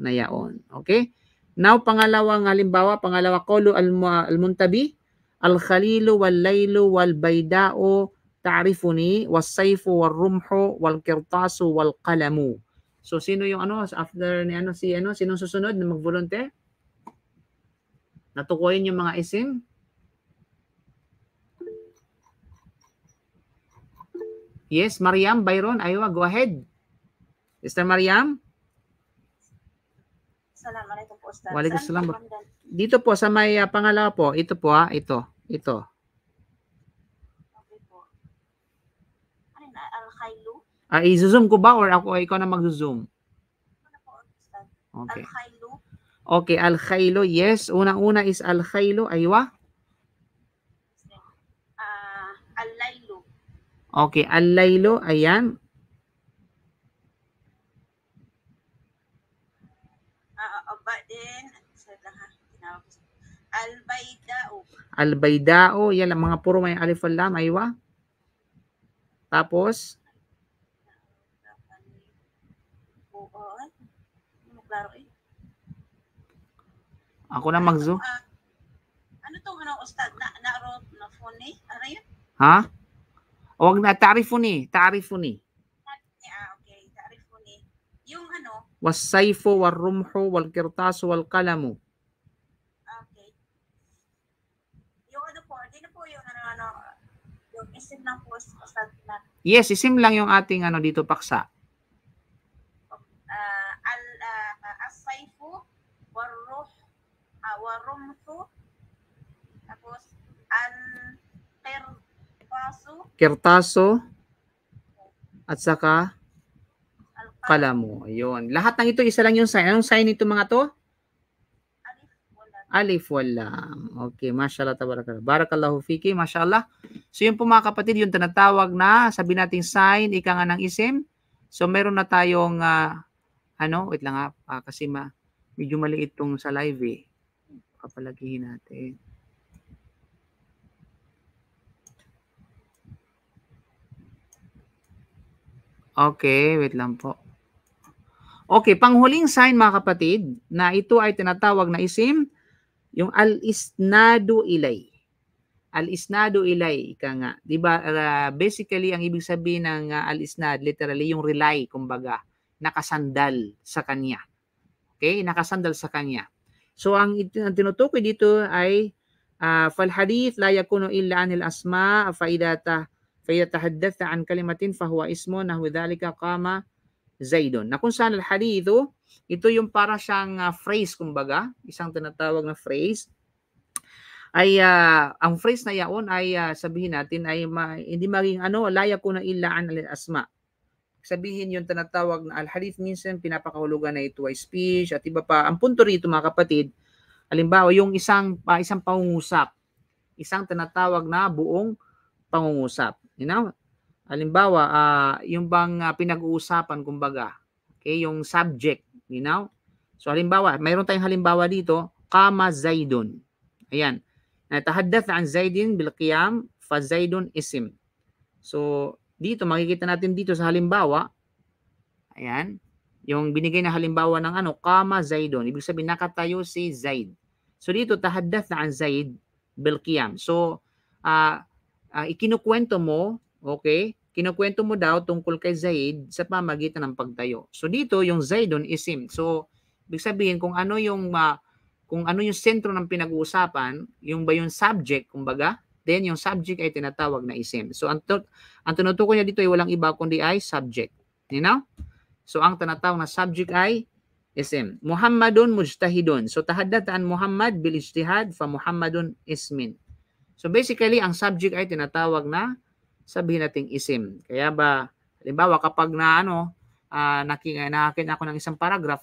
na yaon. Okay? Now, pangalawang halimbawa, pangalawa, Kolu al-Muntabi, Al-Khalilu wal-Laylu wal-Bayda'u ta'rifuni was-sayfu wal-rumhu wal-kirtasu wal-qalamu. So sino yung ano after ni ano si ano sinong susunod na magbolonte? Natukoyin yung mga isim? Yes, Mariam Byron, Aywa, go ahead. Mr. Mariam? Assalamualaikum po, Ustaz. Waalaikumsalam. Dito po sa may uh, pangalawa po, ito po ha, ah, ito, ito. Okay po. Ano na, ah, Al-Khailu? Ah, i-zoom ko ba or ako, ikaw na mag-zoom? Okay. Al-Khailu. Okay, Al-Khailu, yes. Una-una is Al-Khailu, aywa. Uh, Al-Lailu. Okay, Al-Lailu, ayan. albaydao, yan ang mga puro may alif al lam, aywa. Tapos, Ako na magzo. Uh, ano tong ano ustad na narot na phone eh? Ano yun? Ha? Wag na tarifuni, eh, tarifuni. Eh. Ah, okay, tarifuni. Yung ano? Was saifo, wal rumhu wal kirtasu wal kalamu. Tapos, usad Yes, isim lang yung ating ano dito paksa. Uh, al, uh, ah, as-saifu, waruh, uh, tapos, al, kirtaso, kertaso at saka, kalamu. Ayun. Lahat ng ito, isa lang yung sign. Anong sign nito mga to? alif walam. Okay, mashallah tabarakallah. Barakallahu fiki, mashallah. So yun po mga kapatid, yung tinatawag na, sabi nating sign, ika nga ng isim. So meron na tayong, uh, ano, wait lang ha, uh, ah, kasi ma, medyo maliit tong sa live eh. Kapalagihin natin. Okay, wait lang po. Okay, panghuling sign mga kapatid na ito ay tinatawag na isim yung al-isnadu ilay. Al-isnadu ilay, ika nga. Diba, uh, basically, ang ibig sabihin ng uh, al-isnad, literally, yung rely, kumbaga, nakasandal sa kanya. Okay? Nakasandal sa kanya. So, ang, ang tinutukoy dito ay uh, ah, fal hadith la yakunu illa anil asma faidata idata fa yatahaddatha an kalimatin fa huwa ismu nahwi dhalika qama zaidun na kung saan al hadithu ito yung para siyang uh, phrase kumbaga, isang tinatawag na phrase ay uh, ang phrase na yaon ay uh, sabihin natin ay ma, hindi maging ano laya ko na ilaan al asma sabihin yung tinatawag na al-halif minsan pinapakahulugan na ito ay speech at iba pa ang punto rito mga kapatid halimbawa yung isang uh, isang pangungusap isang tinatawag na buong pangungusap you know halimbawa uh, yung bang uh, pinag-uusapan kumbaga okay yung subject Linaw? So halimbawa, mayroon tayong halimbawa dito, kama Zaidun. Ayan. Natahaddath an Zaidin bil qiyam fa Zaidun isim. So dito makikita natin dito sa halimbawa, ayan, yung binigay na halimbawa ng ano, kama Zaidun. Ibig sabihin nakatayo si Zaid. So dito tahaddath an Zaid bil qiyam. So uh, uh, ikinukwento mo, okay, kinukwento mo daw tungkol kay Zaid sa pamagitan ng pagtayo. So dito yung Zaidun isim. So big sabihin kung ano yung uh, kung ano yung sentro ng pinag-uusapan, yung ba yung subject kumbaga, then yung subject ay tinatawag na isim. So ang, ang tinutukoy niya dito ay walang iba kundi ay subject. You know? So ang tinatawag na subject ay ism. Muhammadun mujtahidun. So tahaddataan Muhammad bil ijtihad fa Muhammadun ismin. So basically ang subject ay tinatawag na sabihin nating isim. Kaya ba, halimbawa kapag na ano, uh, ah, nakakin ako ng isang paragraph,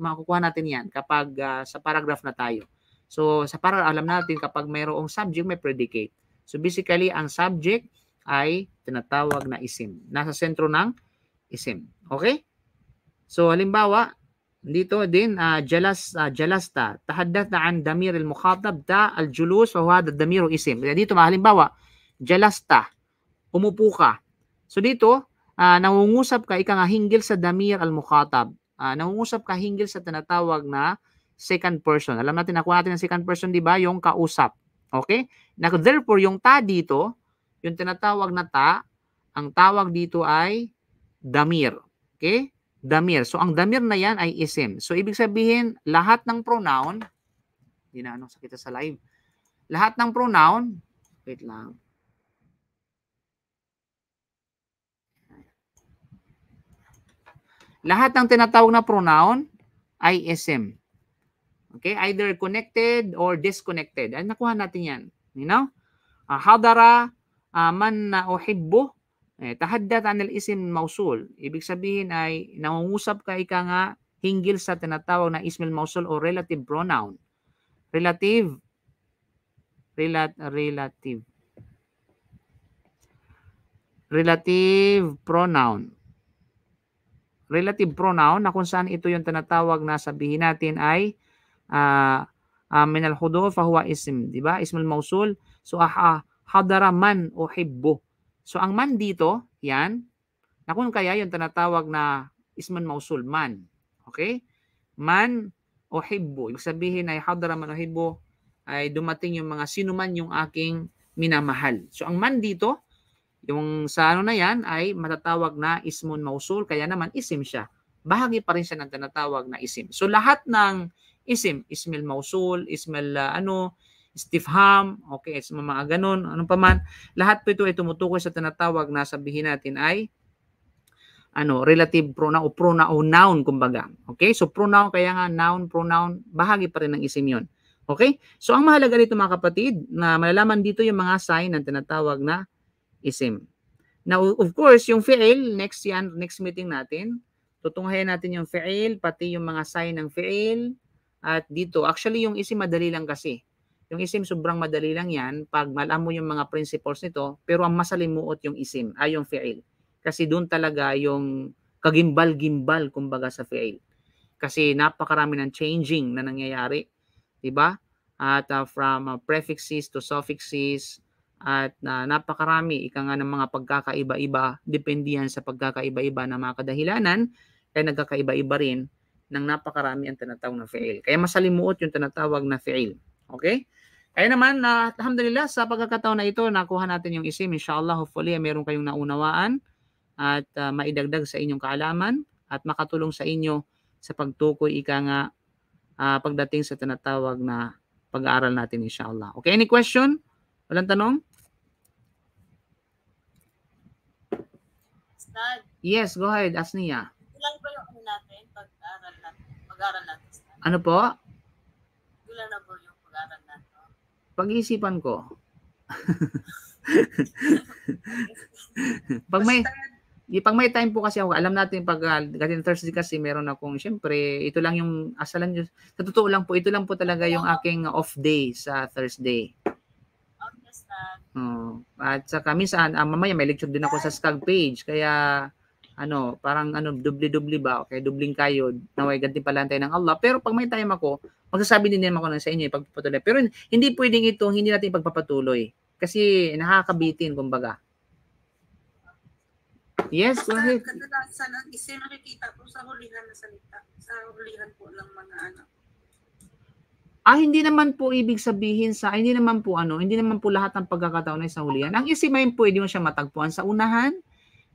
makukuha natin yan kapag uh, sa paragraph na tayo. So sa para alam natin kapag mayroong subject, may predicate. So basically, ang subject ay tinatawag na isim. Nasa sentro ng isim. Okay? So halimbawa, dito din uh, ah, jalas uh, jalasta tahaddatha an damir al mukhatab ta al julus wa huwa damiru isim. Dito halimbawa, jalasta, umupo ka. So dito, uh, nangungusap ka, ika nga hinggil sa damir al-mukhatab. Uh, nangungusap ka hinggil sa tinatawag na second person. Alam natin, nakuha natin ang second person, di ba? Yung kausap. Okay? Na, therefore, yung ta dito, yung tinatawag na ta, ang tawag dito ay damir. Okay? Damir. So, ang damir na yan ay isim. So, ibig sabihin, lahat ng pronoun, hindi na ano, sakita sa live. Lahat ng pronoun, wait lang. Lahat ng tinatawag na pronoun ay SM. Okay? Either connected or disconnected. Ay, nakuha natin yan. You know? Uh, hadara uh, man na uhibbo. Eh, tahaddat anil isim mausul. Ibig sabihin ay nangungusap ka ika nga hinggil sa tinatawag na ismil mausul o relative pronoun. Relative. Relat, relative. Relative pronoun relative pronoun na kung saan ito yung tinatawag na sabihin natin ay uh, ah, uh, ah, min al fa huwa ism, di ba? Ismul mausul. So aha, ah, hadara man uhibbu. So ang man dito, yan, na kung kaya yung tinatawag na ismul mausul man. Okay? Man uhibbu. Ibig sabihin ay hadara man uhibbu ay dumating yung mga sino man yung aking minamahal. So ang man dito yung sa ano na yan ay matatawag na ismun mausul, kaya naman isim siya. Bahagi pa rin siya ng tinatawag na isim. So lahat ng isim, ismil mausul, ismil uh, ano, istifham, okay, is mga ganun, anong paman, lahat po ito ay tumutukoy sa tinatawag na sabihin natin ay ano, relative pronoun o pronoun noun kumbaga. Okay? So pronoun kaya nga noun, pronoun, bahagi pa rin ng isim 'yon. Okay? So ang mahalaga dito mga kapatid na malalaman dito yung mga sign ng tinatawag na isim. Now, of course, yung fi'il, next yan, next meeting natin, tutunghayan natin yung fi'il, pati yung mga sign ng fi'il, at dito, actually yung isim madali lang kasi. Yung isim sobrang madali lang yan pag malam mo yung mga principles nito, pero ang masalimuot yung isim, ay yung fi'il. Kasi doon talaga yung kagimbal-gimbal kumbaga sa fi'il. Kasi napakarami ng changing na nangyayari, 'di ba? At uh, from uh, prefixes to suffixes, at na uh, napakarami ika nga ng mga pagkakaiba-iba depende yan sa pagkakaiba-iba ng mga kadahilanan kaya nagkakaiba-iba rin ng napakarami ang tinatawag na fi'il. Kaya masalimuot yung tinatawag na fi'il. Okay? Kaya naman, uh, alhamdulillah, sa pagkakataon na ito, nakuha natin yung isim. Inshallah, hopefully, eh, meron kayong naunawaan at uh, maidagdag sa inyong kaalaman at makatulong sa inyo sa pagtukoy ika nga uh, pagdating sa tinatawag na pag-aaral natin inshallah. Okay, any question? Walang tanong? Stad? Yes, go ahead. Ask niya. Ilan ba yung ano natin pag aral natin? Pag-aaral natin, Ano po? Ilan na po yung pag-aaral natin? Pag-iisipan ko. pag may pag may time po kasi ako, alam natin pag kasi ah, Thursday kasi meron akong syempre, ito lang yung asalan niyo. Sa totoo lang po, ito lang po talaga yung aking off day sa Thursday. Oh. At sa kami saan, ah, mamaya may lecture din ako sa Skag page. Kaya ano, parang ano, dubli-dubli ba? Okay, dubling kayo. Naway gantimpalaan tayo ng Allah. Pero pag may time ako, magsasabi din naman ako na sa inyo, ipagpapatuloy. Pero hindi pwedeng ito, hindi natin pagpapatuloy. Kasi nakakabitin, kumbaga. Yes, go ahead. Kadalasan, ang isa nakikita ko sa hulihan na salita, sa hulihan po ng mga ano, Ah, hindi naman po ibig sabihin sa, hindi naman po ano, hindi naman po lahat ng pagkakataon ay sa hulihan. Ang isimayin, pwede mo siya matagpuan sa unahan,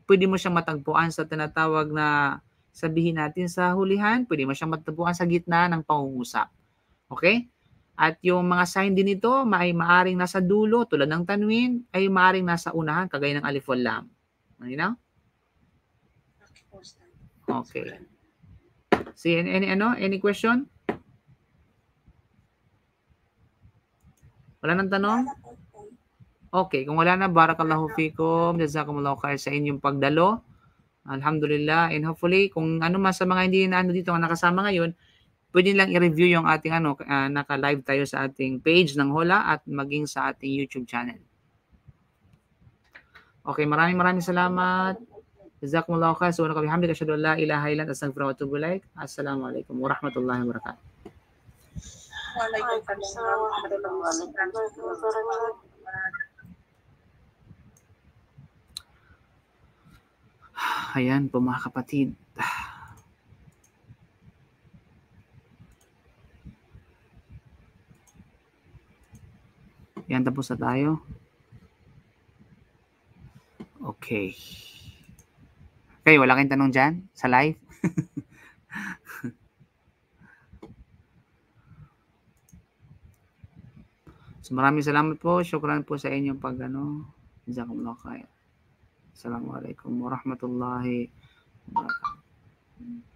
pwede mo siya matagpuan sa tinatawag na sabihin natin sa hulihan, pwede mo siya matagpuan sa gitna ng pangungusap. Okay? At yung mga sign din nito may maaring nasa dulo tulad ng tanwin ay maaring nasa unahan kagaya ng alif wal lam. You know? Okay. See, any, any, ano? Any question? Wala nang tanong? Okay, kung wala na, barakallahu fikum, jazakumullahu khair sa inyong pagdalo. Alhamdulillah, and hopefully, kung ano man sa mga hindi na ano dito ang nakasama ngayon, pwede lang i-review yung ating ano, uh, naka-live tayo sa ating page ng Hola at maging sa ating YouTube channel. Okay, maraming maraming salamat. Jazakumullahu khair. Subhanaka bihamdika asyhadu an la ilaha illa anta astaghfiruka Assalamualaikum warahmatullahi wabarakatuh. Waalaikumsalam warahmatullahi wabarakatuh. Ayan po mga kapatid. Ayan, tapos na tayo. Okay. Okay, wala kayong tanong dyan sa live? So, maraming salamat po. Syukran po sa inyong pagano. ano Jazakumullah khair. Assalamualaikum warahmatullahi wabarakatuh.